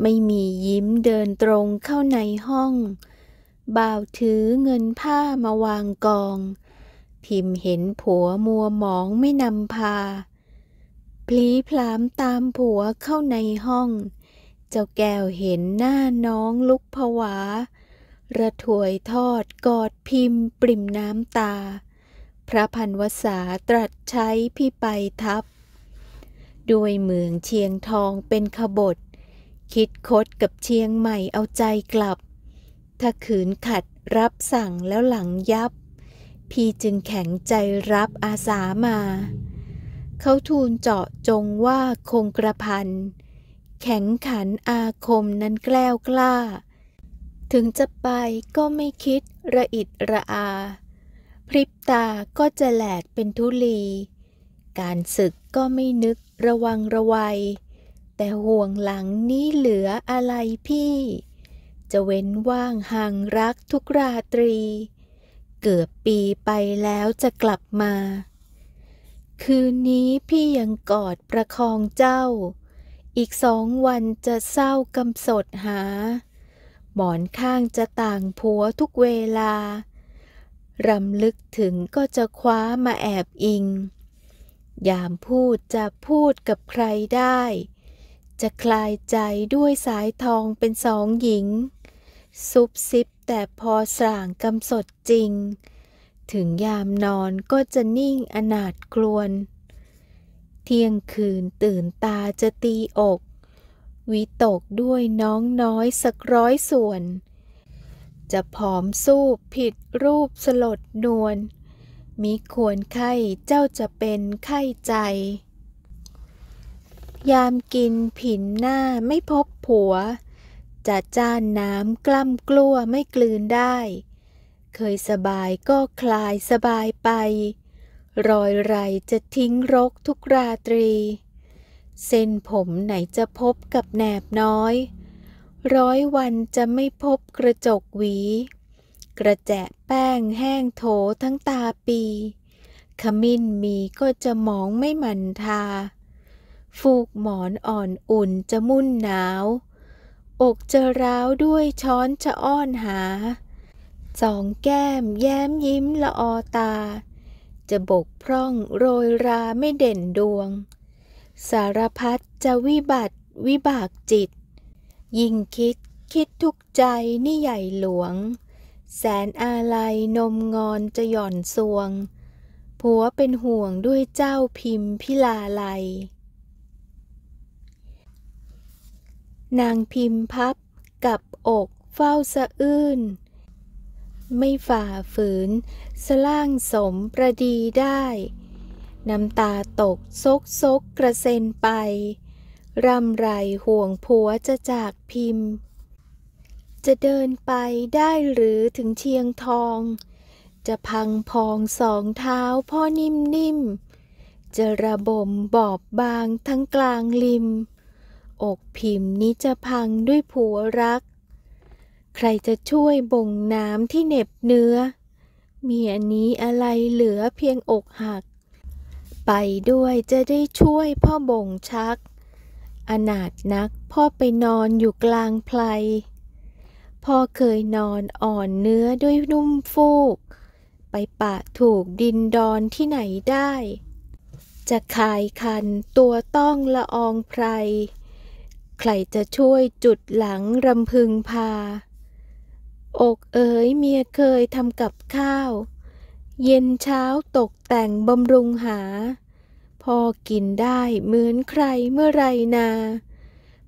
ไม่มียิ้มเดินตรงเข้าในห้อง บ่าวถือเงินผ้ามาวางกอง พิมพ์เห็นผัวมัวหมองไม่นำพา พลีพลามตามผัวเข้าในห้องเจ้าแก้วเห็นหน้าน้องลุกผวา ระถวยทอดกอดพิมพ์ ปริ่มน้ำตา พระพันวษาตรัสใช้พี่ไปทับด้วยเมืองเชียงทองเป็นขบฏ คิดคดกับเชียงใหม่เอาใจกลับ ถ้าขืนขัดรับสั่งแล้วหลังยับ พี่จึงแข็งใจรับอาสามา เขาทูลเจาะจงว่าคงกระพันแข็งขันอาคมนั้นแกล้วกล้า ถึงจะไปก็ไม่คิดระอิดระอา พริบตาก็จะแหลกเป็นทุลี การศึกก็ไม่นึกระวังระวัย แต่ห่วงหลังนี้เหลืออะไรพี่ จะเว้นว่างห่างรักทุกราตรี เกือบปีไปแล้วจะกลับมา คืนนี้พี่ยังกอดประคองเจ้าอีกสองวันจะเศร้ากำสดหา หมอนข้างจะต่างผัวทุกเวลา รำลึกถึงก็จะคว้ามาแอบอิง ยามพูดจะพูดกับใครได้ จะคลายใจด้วยสายทองเป็นสองหญิง ซุบซิบแต่พอสร่างกำสดจริง ถึงยามนอนก็จะนิ่งอนาถกลวนเที่ยงคืนตื่นตาจะตีอก วิตกด้วยน้องน้อยสักร้อยส่วน จะผอมสู้ผิดรูปสลดนวลมีควรไข้ เจ้าจะเป็นไข้ใจ ยามกินผินหน้าไม่พบผัว จะจ้านน้ำกล้ำกลัวไม่กลืนได้ เคยสบายก็คลายสบายไปรอยไรจะทิ้งรกทุกราตรี เส้นผมไหนจะพบกับแหนบน้อย ร้อยวันจะไม่พบกระจกหวี กระแจะแป้งแห้งโถทั้งตาปี ขมิ้นมีก็จะมองไม่หมันทา ฟูกหมอนอ่อนอุ่นจะมุ่นหนาว อกจะร้าวด้วยช้อนจะอ้อนหา สองแก้มแย้มยิ้มละออ ตาจะบกพร่องโรยราไม่เด่นดวง สารพัดจะวิบัติวิบากจิต ยิ่งคิดคิดทุกใจ นี่ใหญ่หลวง แสนอาลัยนมงอนจะหย่อนสวง ผัวเป็นห่วงด้วยเจ้าพิมพิลาลัย นางพิมพับกับอกเฝ้าสะอื้นไม่ฝ่าฝืน สล่างสมประดีได้ น้ำตาตกซกซกกระเซ็นไปร่ำไรห่วงผัวจะจากพิมพ์ จะเดินไปได้หรือถึงเชียงทอง จะพังพองสองเท้าพ่อนิ่มนิ่มจะระบมบอบบางทั้งกลางลิม อกพิมพ์นี้จะพังด้วยผัวรักใครจะช่วยบ่งน้ำที่เหน็บเนื้อ เมียนี้อะไรเหลือเพียงอกหัก ไปด้วยจะได้ช่วยพ่อบ่งชัก อนาถนักพ่อไปนอนอยู่กลางไพรพ่อเคยนอนอ่อนเนื้อด้วยนุ่มฟูก ไปปะถูกดินดอนที่ไหนได้ จะคายคันตัวต้องละอองไพรใครจะช่วยจุดหลังรำพึงพาอกเอ๋ยเมียเคยทำกับข้าว เย็นเช้าตกแต่งบำรุงหา พอกินได้เหมือนใครเมื่อไรนา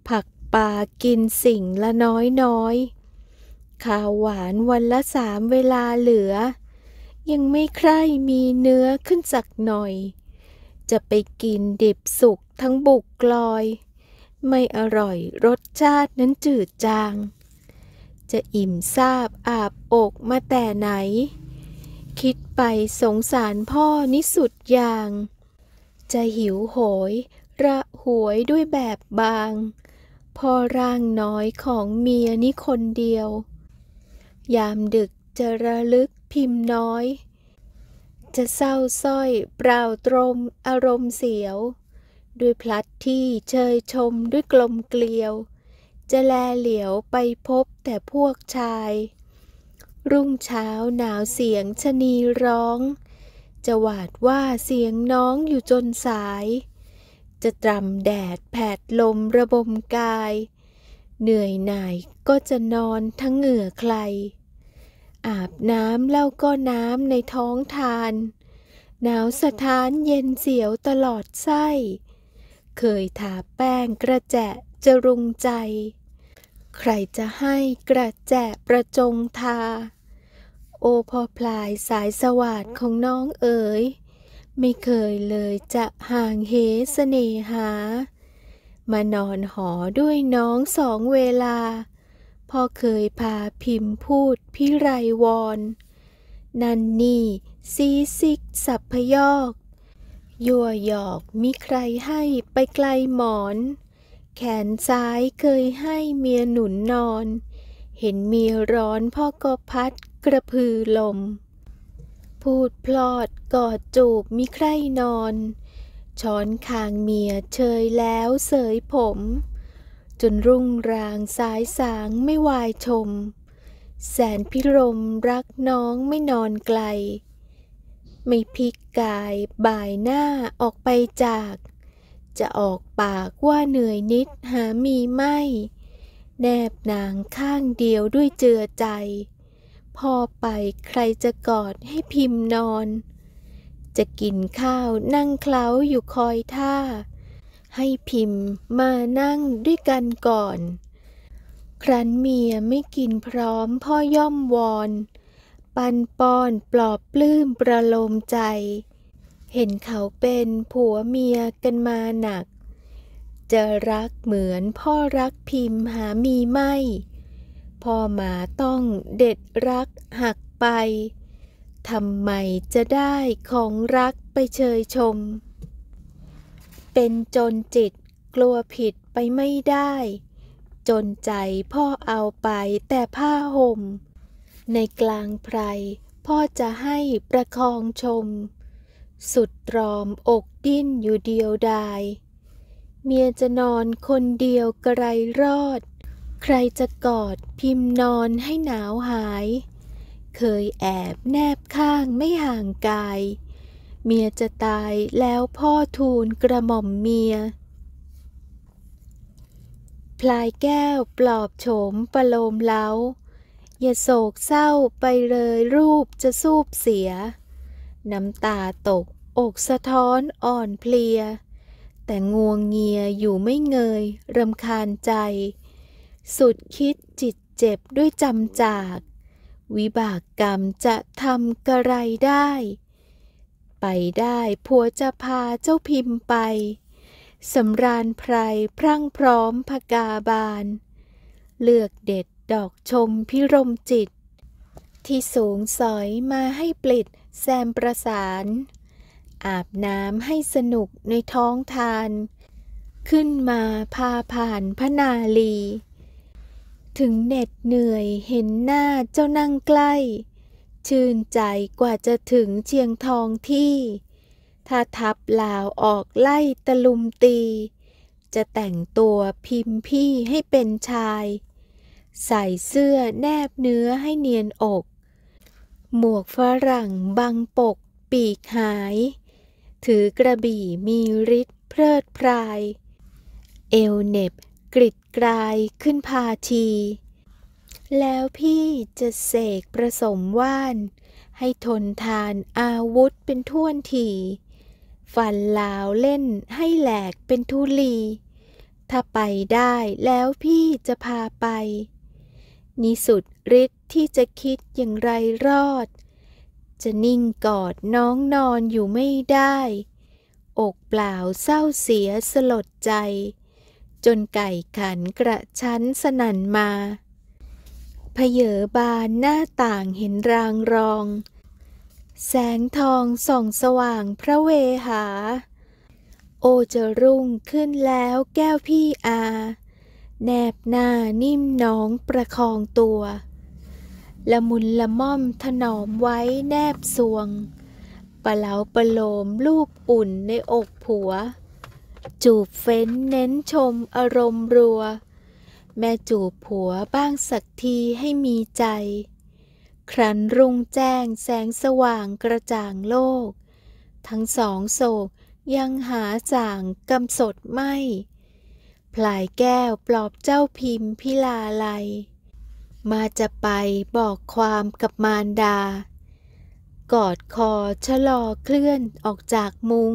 ผักป่ากินสิ่งละน้อยน้อยข้าวหวานวันละสามเวลาเหลือ ยังไม่ใครมีเนื้อขึ้นสักหน่อย จะไปกินดิบสุกทั้งบุกกลอย ไม่อร่อยรสชาตินั้นจืดจางจะอิ่มซาบอาบอกมาแต่ไหน คิดไปสงสารพ่อนิสุดอย่าง จะหิวโหยระหวยด้วยแบบบางพ่อร่างน้อยของเมียนี่คนเดียว ยามดึกจะระลึกพิมพ์น้อย จะเศร้าส้อยเปล่าตรมอารมณ์เสียว ด้วยพลัดที่เชยชมด้วยกลมเกลียวจะแลเหลียวไปพบแต่พวกชาย รุ่งเช้าหนาวเสียงชนีร้อง จะหวาดว่าเสียงน้องอยู่จนสาย จะตรำแดดแผดลมระบมกาย เหนื่อยหน่ายก็จะนอนทั้งเหงื่อใคร อาบน้ำแล้วก็น้ำในท้องทาน หนาวสถานเย็นเสียวตลอดไส้ เคยทาแป้งกระแจะจะรุงใจใครจะให้กระแจประจงทา โอพอพลายสายสวัสดของน้องเอ๋ย ไม่เคยเลยจะห่างเหสเนหา มานอนหอด้วยน้องสองเวลาพ่อเคยพาพิมพ์พูดพิไรวอนนันนี่ซีซิกสับพยอกยั่วหยอกมีใครให้ไปไกลหมอนแขนซ้ายเคยให้เมียหนุนนอน เห็นเมียร้อนพ่อก็พัดกระพือลม พูดพลอดกอดจูบมิใครนอน ช้อนคางเมียเชยแล้วเสยผม จนรุ่งรางสายสางไม่วายชม แสนพิรมรักน้องไม่นอนไกล ไม่พิกกายบ่ายหน้าออกไปจากจะออกปากว่าเหนื่อยนิดหามีไม่ แนบนางข้างเดียวด้วยเจือใจ พอไปใครจะกอดให้พิมพ์นอน จะกินข้าวนั่งเคล้าอยู่คอยท่า ให้พิมพ์มานั่งด้วยกันก่อน ครั้นเมียไม่กินพร้อมพ่อย่อมวอน ปันปอนปลอบปลื้มประโลมใจเห็นเขาเป็น ผัวเมียกันมาหนัก จะรักเหมือนพ่อรักพิมพ์หามีไม่ พ่อมาต้องเด็ดรักหักไป ทำไมจะได้ของรักไปเชยชม เป็นจนจิตกลัวผิดไปไม่ได้ จนใจพ่อเอาไปแต่ผ้าห่ม ในกลางไพรพ่อจะให้ประคองชมสุดตรอม อกดิ้นอยู่เดียวดาย เมียจะนอนคนเดียวกระไรรอด ใครจะกอดพิมพ์นอนให้หนาวหาย เคยแอบแนบข้างไม่ห่างกาย เมียจะตายแล้วพ่อทูลกระหม่อมเมีย พลายแก้วปลอบโฉมประโลมเล้า อย่าโศกเศร้าไปเลย รูปจะสูบเสียน้ำตาตกอกสะท้อนอ่อนเพลียแต่งวงเงียอยู่ไม่เงยรำคาญใจสุดคิดจิตเจ็บด้วยจำจากวิบากกรรมจะทำกระไรได้ไปได้ผัวจะพาเจ้าพิมพ์ไปสำราญไพรพรั่งพร้อมพกาบาล เลือกเด็ดดอกชมพิรมจิตที่สูงสอยมาให้ปลิดแซมประสาน อาบน้ำให้สนุกในท้องทาน ขึ้นมาพาผ่านพนาลี ถึงเหน็ดเหนื่อยเห็นหน้าเจ้านั่งใกล้ ชื่นใจกว่าจะถึงเชียงทองที่ ถ้าทับลาวออกไล่ตะลุมตี จะแต่งตัวพิมพ์พี่ให้เป็นชาย ใส่เสื้อแนบเนื้อให้เนียนอกหมวกฝรั่งบังปกปีกหาย ถือกระบี่มีฤทธิ์เพลิดพราย เอวเน็บกริดกลายขึ้นพาที แล้วพี่จะเสกประสมว่าน ให้ทนทานอาวุธเป็นท่วนทีฟันลาวเล่นให้แหลกเป็นทุลี ถ้าไปได้แล้วพี่จะพาไป นิสุดฤทธิที่จะคิดอย่างไรรอด จะนิ่งกอดน้องนอนอยู่ไม่ได้ อกเปล่าเศร้าเสียสลดใจ จนไก่ขันกระชั้นสนันมาเพเยอบานหน้าต่างเห็นรางรอง แสงทองส่องสว่างพระเวหา โอจะรุ่งขึ้นแล้วแก้วพี่อา แนบหน้านิ่มน้องประคองตัวละมุนละม่อมถนอมไว้แนบสวง ปะเหลาปะโลมรูปอุ่นในอกผัว จูบเฟ้นเน้นชมอารมณ์รัว แม่จูบผัวบ้างสักทีให้มีใจ ครันรุ่งแจ้งแสงสว่างกระจ่างโลก ทั้งสองโศกยังหาจ่างกำสดไม่พลายแก้วปลอบเจ้าพิมพิลาลัยมาจะไปบอกความกับมารดา กอดคอชะลอเคลื่อนออกจากมุง้ง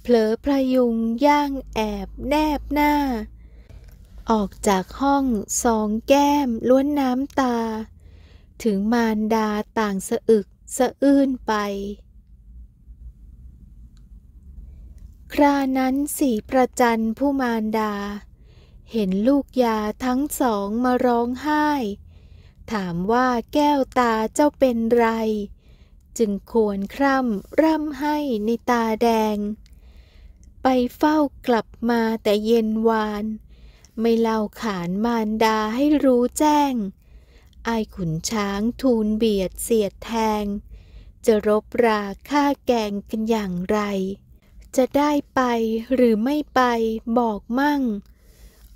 เผลอพระยุงย่างแอบแนบหน้า ออกจากห้องสองแก้มล้วนน้ำตา ถึงมารดาต่างสะอึกสะอื้นไป ครานั้นสีประจันผู้มารดาเห็นลูกยาทั้งสองมาร้องไห้ ถามว่าแก้วตาเจ้าเป็นไร จึงควรคร่ำ ร่ำให้ในตาแดง ไปเฝ้ากลับมาแต่เย็นวาน ไม่เล่าขานมารดาให้รู้แจ้งไอขุนช้างทูลเบียดเสียดแทง จะรบราฆ่าแกงกันอย่างไร จะได้ไปหรือไม่ไปบอกมั่ง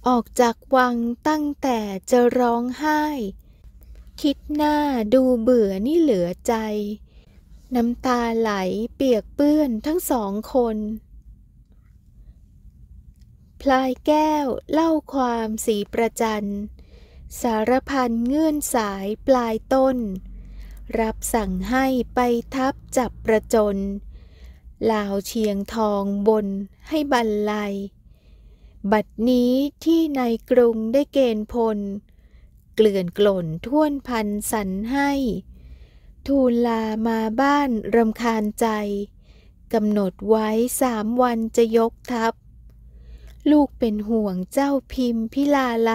ออกจากวังตั้งแต่จะร้องไห้ คิดหน้าดูเบื่อนี่เหลือใจ น้ำตาไหลเปียกเปื้อนทั้งสองคน พลายแก้วเล่าความสีประจัน สารพันเงื่อนสายปลายต้น รับสั่งให้ไปทับจับประจนลาวเชียงทองบนให้บรรลัยบัดนี้ที่ในกรุงได้เกณฑ์พล เกลื่อนกล่นท่วนพันสันให้ ทูลลามาบ้านรำคาญใจกำหนดไว้สามวันจะยกทัพลูกเป็นห่วงเจ้าพิมพิลาไล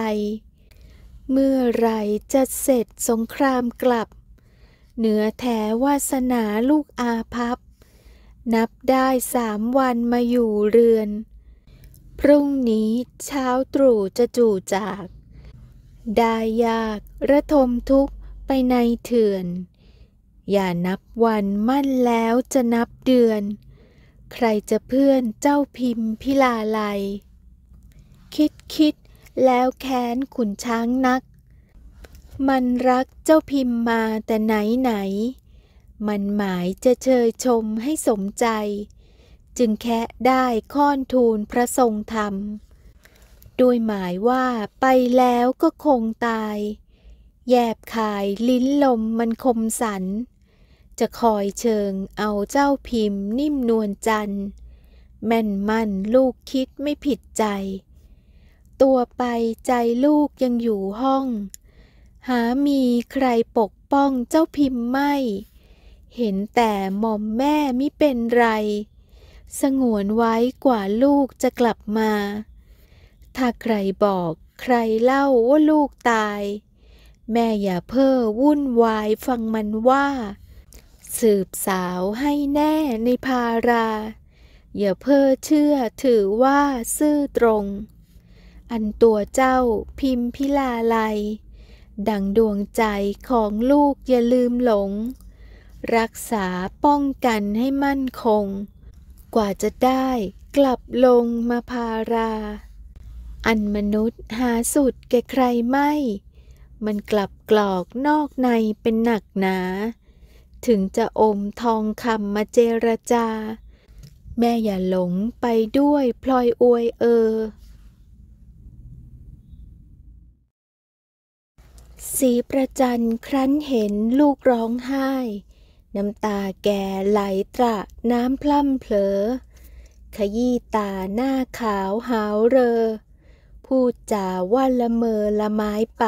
เมื่อไรจะเสร็จสงครามกลับ เหนือแถวาสนาลูกอาพับ นับได้สามวันมาอยู่เรือนพรุ่งนี้เช้าตรู่จะจู่จากได้ยากระทมทุกข์ไปในเถื่อน อย่านับวันมั่นแล้วจะนับเดือน ใครจะเพื่อนเจ้าพิมพ์พิลาลัย คิดคิดแล้วแค้นขุนช้างนัก มันรักเจ้าพิมพ์มาแต่ไหนไหน มันหมายจะเชยชมให้สมใจจึงแคะได้ค้อนทูลพระทรงธรรมด้วยหมายว่าไปแล้วก็คงตาย แยบขายลิ้นลมมันคมสัน จะคอยเชิงเอาเจ้าพิมพ์นิ่มนวลจัน แม่นมั่นลูกคิดไม่ผิดใจ ตัวไปใจลูกยังอยู่ห้อง หามีใครปกป้องเจ้าพิมพ์ไม่ เห็นแต่หม่อมแม่ไม่เป็นไรสงวนไว้กว่าลูกจะกลับมา ถ้าใครบอกใครเล่าว่าลูกตาย แม่อย่าเพ้อวุ่นวายฟังมันว่า สืบสาวให้แน่ในภารา อย่าเพ้อเชื่อถือว่าซื่อตรง อันตัวเจ้าพิมพิลาลัย ดังดวงใจของลูกอย่าลืมหลง รักษาป้องกันให้มั่นคงกว่าจะได้กลับลงมาพารา อันมนุษย์หาสุดแก่ใครไม่ มันกลับกลอกนอกในเป็นหนักหนา ถึงจะอมทองคำมาเจรจา แม่อย่าหลงไปด้วยพลอยอวยเออ สีประจันครั้นเห็นลูกร้องไห้น้ำตาแก่ไหลตระ น้ำพล่ำเผลอขยี้ตาหน้าขาวหาวเรอ พูดจาว่าละเมอละไม้ไป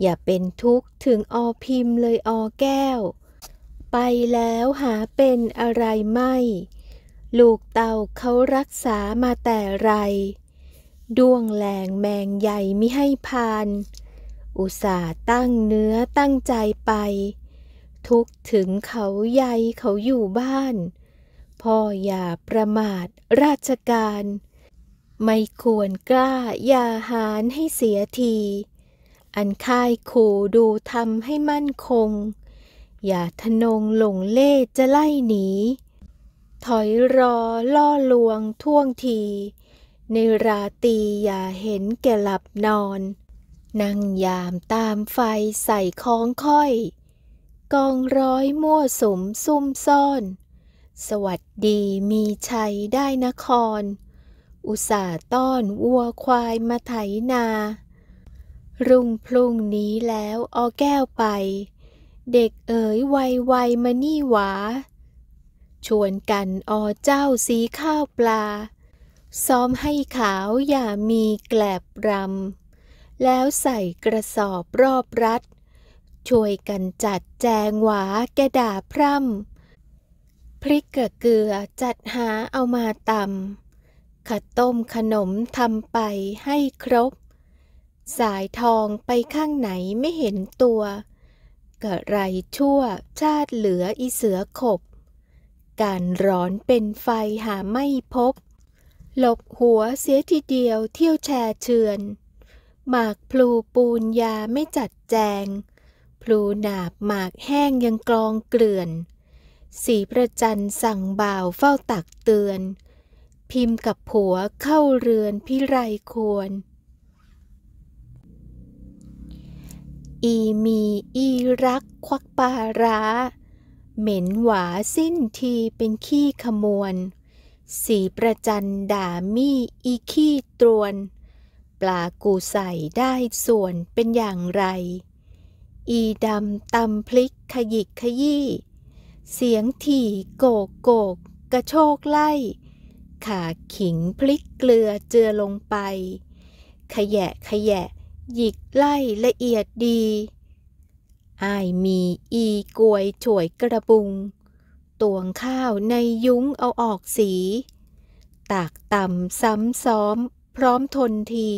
อย่าเป็นทุกข์ถึงอพิมพ์เลยอแก้ว ไปแล้วหาเป็นอะไรไม่ ลูกเต่าเขารักษามาแต่ไร ดวงแหลงแมงใหญ่มิให้พาน อุตส่าห์ตั้งเนื้อตั้งใจไปทุกถึงเขาใหญ่เขาอยู่บ้าน พ่ออย่าประมาทราชการ ไม่ควรกล้าอย่าหารให้เสียที อันค่ายขู่ดูทำให้มั่นคง อย่าทนงหลงเล่จะไล่หนี ถอยรอล่อลวงท่วงที ในราตีอย่าเห็นแก่หลับนอน นั่งยามตามไฟใส่คองค่อยกองร้อยมั่วสมซุ่มซ่อน สวัสดีมีชัยได้นคร อุตส่าห์ต้อนวัวควายมาไถนา รุ่งพรุ่งนี้แล้ว ออแก้วไป เด็กเอ๋ยวัยวัยมานี่หวา ชวนกัน ออเจ้าสีข้าวปลา ซ้อมให้ขาวอย่ามีแกลบรำ แล้วใส่กระสอบรอบรัดช่วยกันจัดแจงหวาแกด่าพร่ำ พริกกเกลือจัดหาเอามาตำขัดต้มขนมทำไปให้ครบ สายทองไปข้างไหนไม่เห็นตัว กะไรชั่วชาติเหลืออีเสือขบ การร้อนเป็นไฟหาไม่พบ หลบหัวเสียทีเดียวเที่ยวแชร์เชือน หมากพลูปูนยาไม่จัดแจงพลูหนาบหมากแห้งยังกรองเกลื่อน สีประจันสั่งบ่าวเฝ้าตักเตือน พิมพ์กับผัวเข้าเรือนพิไรควร อีมีอีรักควักปาร้า เหม็นหวาสิ้นทีเป็นขี้ขมวนสีประจันด่ามีอีขี้ตรวน ปลากูใส่ได้ส่วนเป็นอย่างไรอีดำตำพลิกขยิกขยี้เสียงถี่โกกโกกกระโชกไล่ ขาขิงพลิกเกลือเจือลงไปขยะขยะหยิกไล่ละเอียดดี อายมีอีกวยฉวยกระบุง ตวงข้าวในยุ้งเอาออกสี ตากต่ำซ้ำซ้อมพร้อมทนที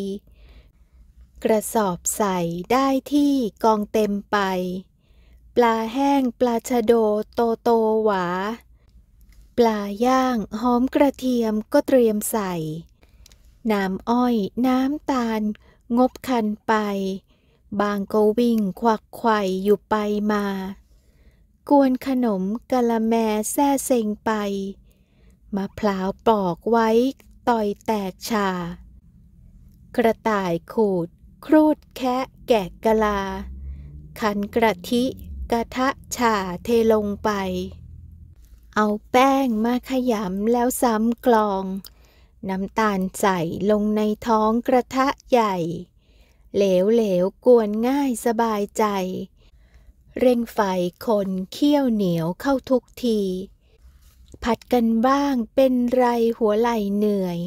กระสอบใส่ได้ที่กองเต็มไป ปลาแห้งปลาชะโดโตโตหวา ปลาย่างหอมกระเทียมก็เตรียมใส่ น้ำอ้อยน้ำตาล งบคันไป บางก็วิ่งควักไข่อยู่ไปมา กวนขนมกะละแมแซ่เซ็งไปมะพร้าวปอกไว้ต่อยแตกชา กระต่ายขูดครูดแคะแกะกะลา ขันกระทิกระทะฉ่าเทลงไป เอาแป้งมาขยำแล้วซ้ำกลอง น้ำตาลใส่ลงในท้องกระทะใหญ่ เหลวเหลวกวนง่ายสบายใจ เร่งไฟคนเคี่ยวเหนียวเข้าทุกที ผัดกันบ้างเป็นไรหัวไหลเหนื่อย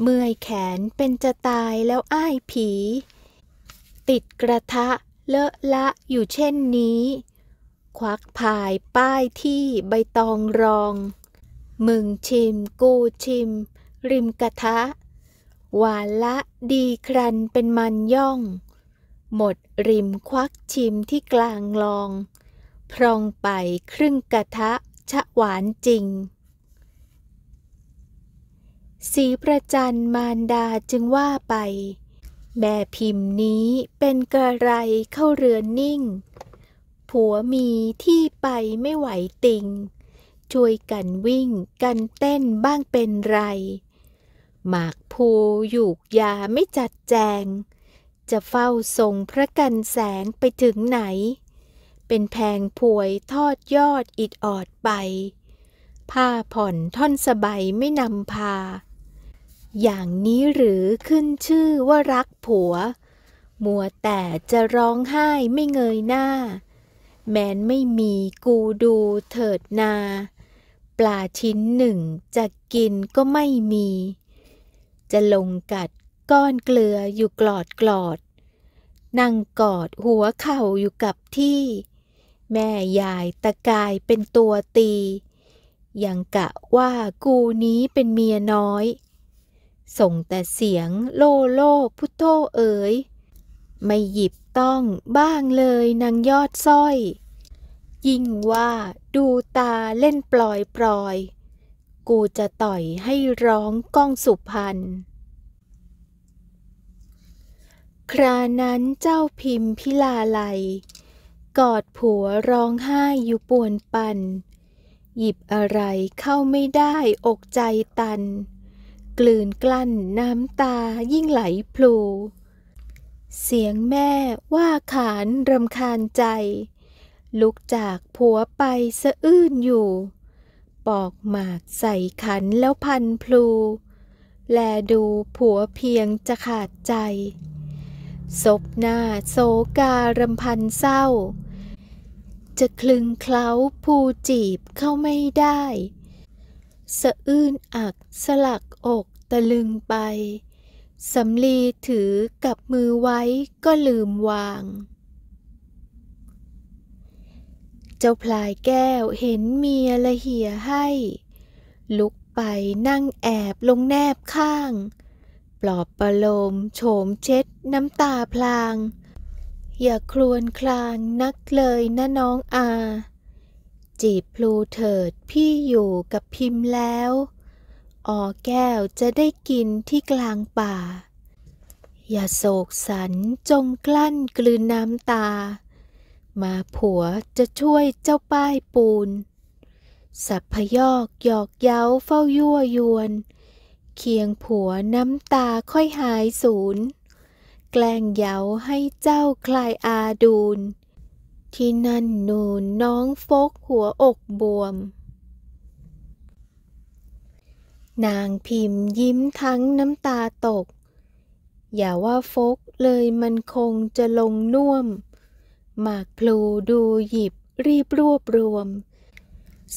เมื่อยแขนเป็นจะตายแล้วอ้ายผี ติดกระทะเลอะละอยู่เช่นนี้ ควักพายป้ายที่ใบตองรอง มึงชิมกูชิมริมกระทะ หวานละดีครันเป็นมันย่อง หมดริมควักชิมที่กลางลอง พรองไปครึ่งกระทะชะหวานจริงสีประจันมารดาจึงว่าไปแม่พิมพ์นี้เป็นกระไรเข้าเรือนนิ่ง ผัวมีที่ไปไม่ไหวติง ช่วยกันวิ่งกันเต้นบ้างเป็นไร หมากภูอยู่ยาไม่จัดแจง จะเฝ้าทรงพระกันแสงไปถึงไหน เป็นแพงผวยทอดยอดอิดออดไป ผ้าผ่อนท่อนสบายไม่นำพาอย่างนี้หรือขึ้นชื่อว่ารักผัว มัวแต่จะร้องไห้ไม่เงยหน้า แม้นไม่มีกูดูเถิดนา ปลาชิ้นหนึ่งจะกินก็ไม่มี จะลงกัดก้อนเกลืออยู่กลอดกลอด นั่งกอดหัวเข่าอยู่กับที่ แม่ยายตะกายเป็นตัวตี ยังกะว่ากูนี้เป็นเมียน้อยส่งแต่เสียงโลโลพุทโธเอ๋ย ไม่หยิบต้องบ้างเลยนางยอดสร้อย ยิ่งว่าดูตาเล่นปลอยปลอย กูจะต่อยให้ร้องก้องสุพรรณครานั้นเจ้าพิมพิลาไลกอดผัวร้องไห้อยู่ปวนปัน หยิบอะไรเข้าไม่ได้อกใจตันกลืนกลั้นน้ำตายิ่งไหลพลู เสียงแม่ว่าขานรำคาญใจ ลุกจากผัวไปสะอื้นอยู่ ปอกหมากใส่ขันแล้วพันพลู แลดูผัวเพียงจะขาดใจศบหน้าโศการำพันเศร้า จะคลึงเคล้าผู้จีบเข้าไม่ได้สะอื้นอักสลักอกตะลึงไปสำลีถือกับมือไว้ก็ลืมวาง เจ้าพลายแก้วเห็นเมียละเหียให้ ลุกไปนั่งแอบลงแนบข้าง ปลอบประโลมโฉมเช็ดน้ำตาพลาง อย่าครวนคลางนักเลยนะน้องอา จีบพลูเถิดพี่อยู่กับพิมพ์แล้วออแก้วจะได้กินที่กลางป่า อย่าโศกสันจงกลั้นกลืนน้ำตา มาผัวจะช่วยเจ้าป้ายปูน สับพยอกหยอกเย้าเฝ้ายั่วยวน เคียงผัวน้ำตาค่อยหายสูญ แกล้งเย้าให้เจ้าคลายอาดูน ที่นั่นนูนน้องฟกหัวอกบวมนางพิมพ์ยิ้มทั้งน้ำตาตก อย่าว่าฟกเลยมันคงจะลงน่วมหมากพลูดูหยิบรีบรวบรวม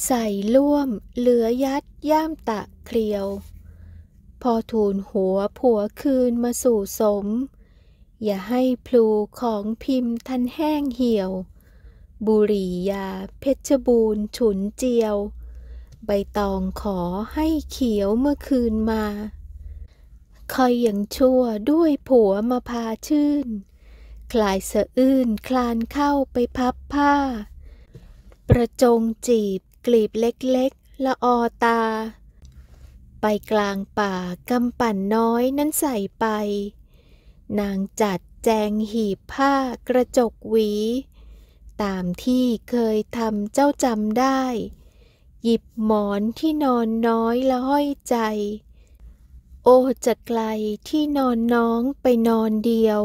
ใส่ล่วมเหลือยัดย่ามตะเครียว พอทูลหัวผัวคืนมาสู่สม อย่าให้พลูของพิมพ์ทันแห้งเหี่ยว บุรียาเพชรบูรณ์ฉุนเจียวใบตองขอให้เขียวเมื่อคืนมา คอยอย่างชั่วด้วยผัวมาพาชื่น คลายสะอื้นคลานเข้าไปพับผ้า ประจงจีบกลีบเล็กๆละออตา ไปกลางป่ากำปั่นน้อยนั้นใส่ไป นางจัดแจงหีบผ้ากระจกหวี ตามที่เคยทำเจ้าจำได้หยิบหมอนที่นอนน้อยละห้อยใจ โอจะไกลที่นอนน้องไปนอนเดียว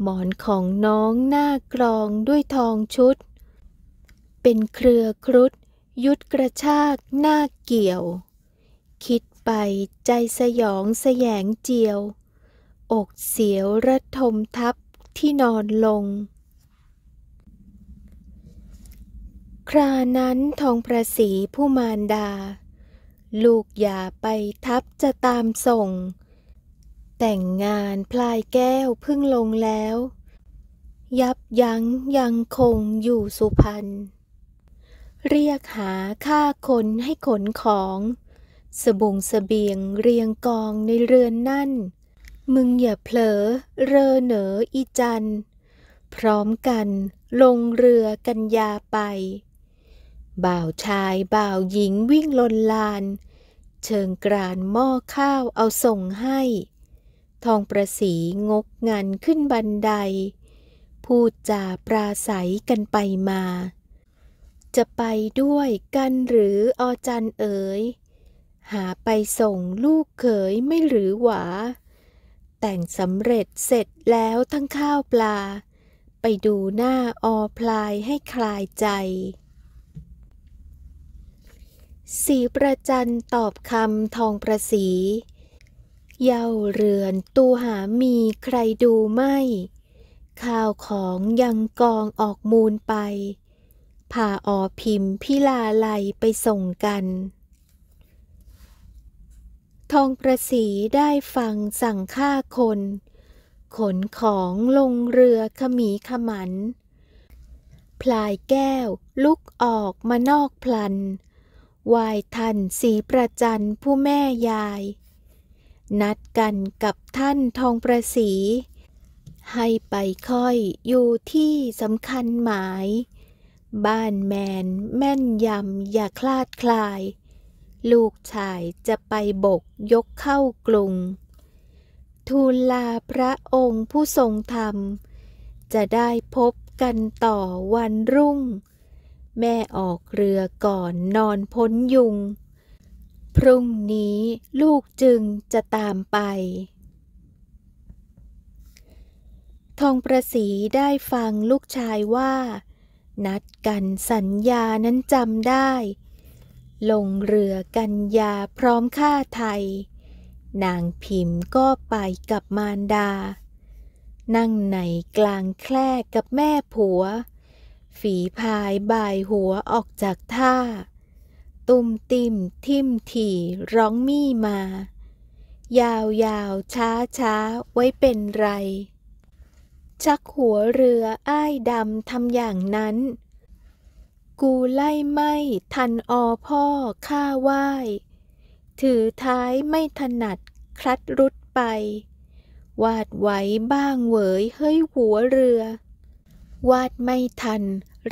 หมอนของน้องหน้ากรองด้วยทองชุด เป็นเครือครุดยุดกระชากหน้าเกี่ยว คิดไปใจสยองแสยงเจียว อกเสียวระทมทับที่นอนลงครานั้นทองประสีผู้มารดา ลูกอย่าไปทับจะตามส่ง แต่งงานพลายแก้วพึ่งลงแล้ว ยับยั้งยังคงอยู่สุพรรณเรียกหาค่าคนให้ขนของสบงสเบียงเรียงกองในเรือนนั่น มึงอย่าเผลอเรอเหนออีจันพร้อมกันลงเรือกันยาไปบ่าวชายบ่าวหญิงวิ่งลนลาน เชิงกรานหม้อข้าวเอาส่งให้ ทองประสีงกงันขึ้นบันได พูดจาปราศัยกันไปมา จะไปด้วยกันหรืออจันเอ๋ย หาไปส่งลูกเขยไม่หรือหวา แต่งสำเร็จเสร็จแล้วทั้งข้าวปลา ไปดูหน้าออพลายให้คลายใจสีประจันตอบคำทองประสีเย่าเรือนตูหามีใครดูไม่ข้าวของยังกองออกมูลไปพาออพิมพ์พิลาไลไปส่งกัน ทองประสีได้ฟังสั่งฆ่าคน ขนของลงเรือขมีขมัน พลายแก้วลุกออกมานอกพลันวายท่านสีประจันผู้แม่ยาย นัดกันกับท่านทองประสี ให้ไปค่อยอยู่ที่สำคัญหมาย บ้านแมนแม่นยำอย่าคลาดคลาย ลูกชายจะไปบกยกเข้ากรุง ทูลลาพระองค์ผู้ทรงธรรม จะได้พบกันต่อวันรุ่งแม่ออกเรือก่อนนอนพ้นยุง พรุ่งนี้ลูกจึงจะตามไป ทองประสีได้ฟังลูกชายว่า นัดกันสัญญานั้นจำได้ ลงเรือกันยาพร้อมฆ่าไทย นางพิมพ์ก็ไปกับมารดา นั่งไหนกลางแคล่กับแม่ผัวฝีพายบ่ายหัวออกจากท่า ตุ่มติ่มทิ่มถี่ร้องมี่มา ยาวยาวช้าช้าไว้เป็นไร ชักหัวเรืออ้ายดำทำอย่างนั้น กูไล่ไม่ทันอพ่อข้าไหวถือท้ายไม่ถนัดคลัดรุดไป วาดไหวบ้างเหวยเฮ้ยหัวเรือวาดไม่ทัน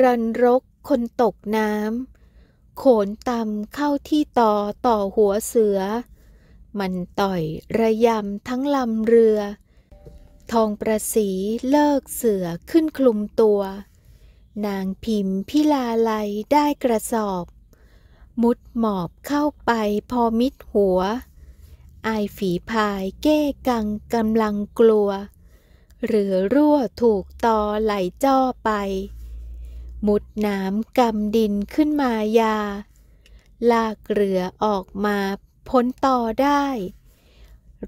รันรกคนตกน้ำโขนตำเข้าที่ต่อต่อหัวเสือ มันต่อยระยำทั้งลำเรือ ทองประสีเลิกเสือขึ้นคลุมตัว นางพิมพิลาไลได้กระสอบมุดหมอบเข้าไปพอมิดหัวไอฝีพายเก้กังกำลังกลัวหรือรั่วถูกตอไหลจ่อไปมุดน้ำกำดินขึ้นมายา ลากเรือออกมาพ้นต่อได้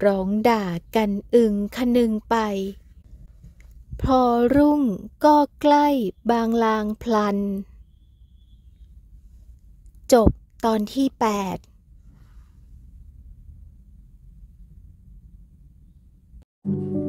ร้องด่ากันอึงคนึงไป พอรุ่งก็ใกล้บางลางพลัน จบตอนที่แ8嗯。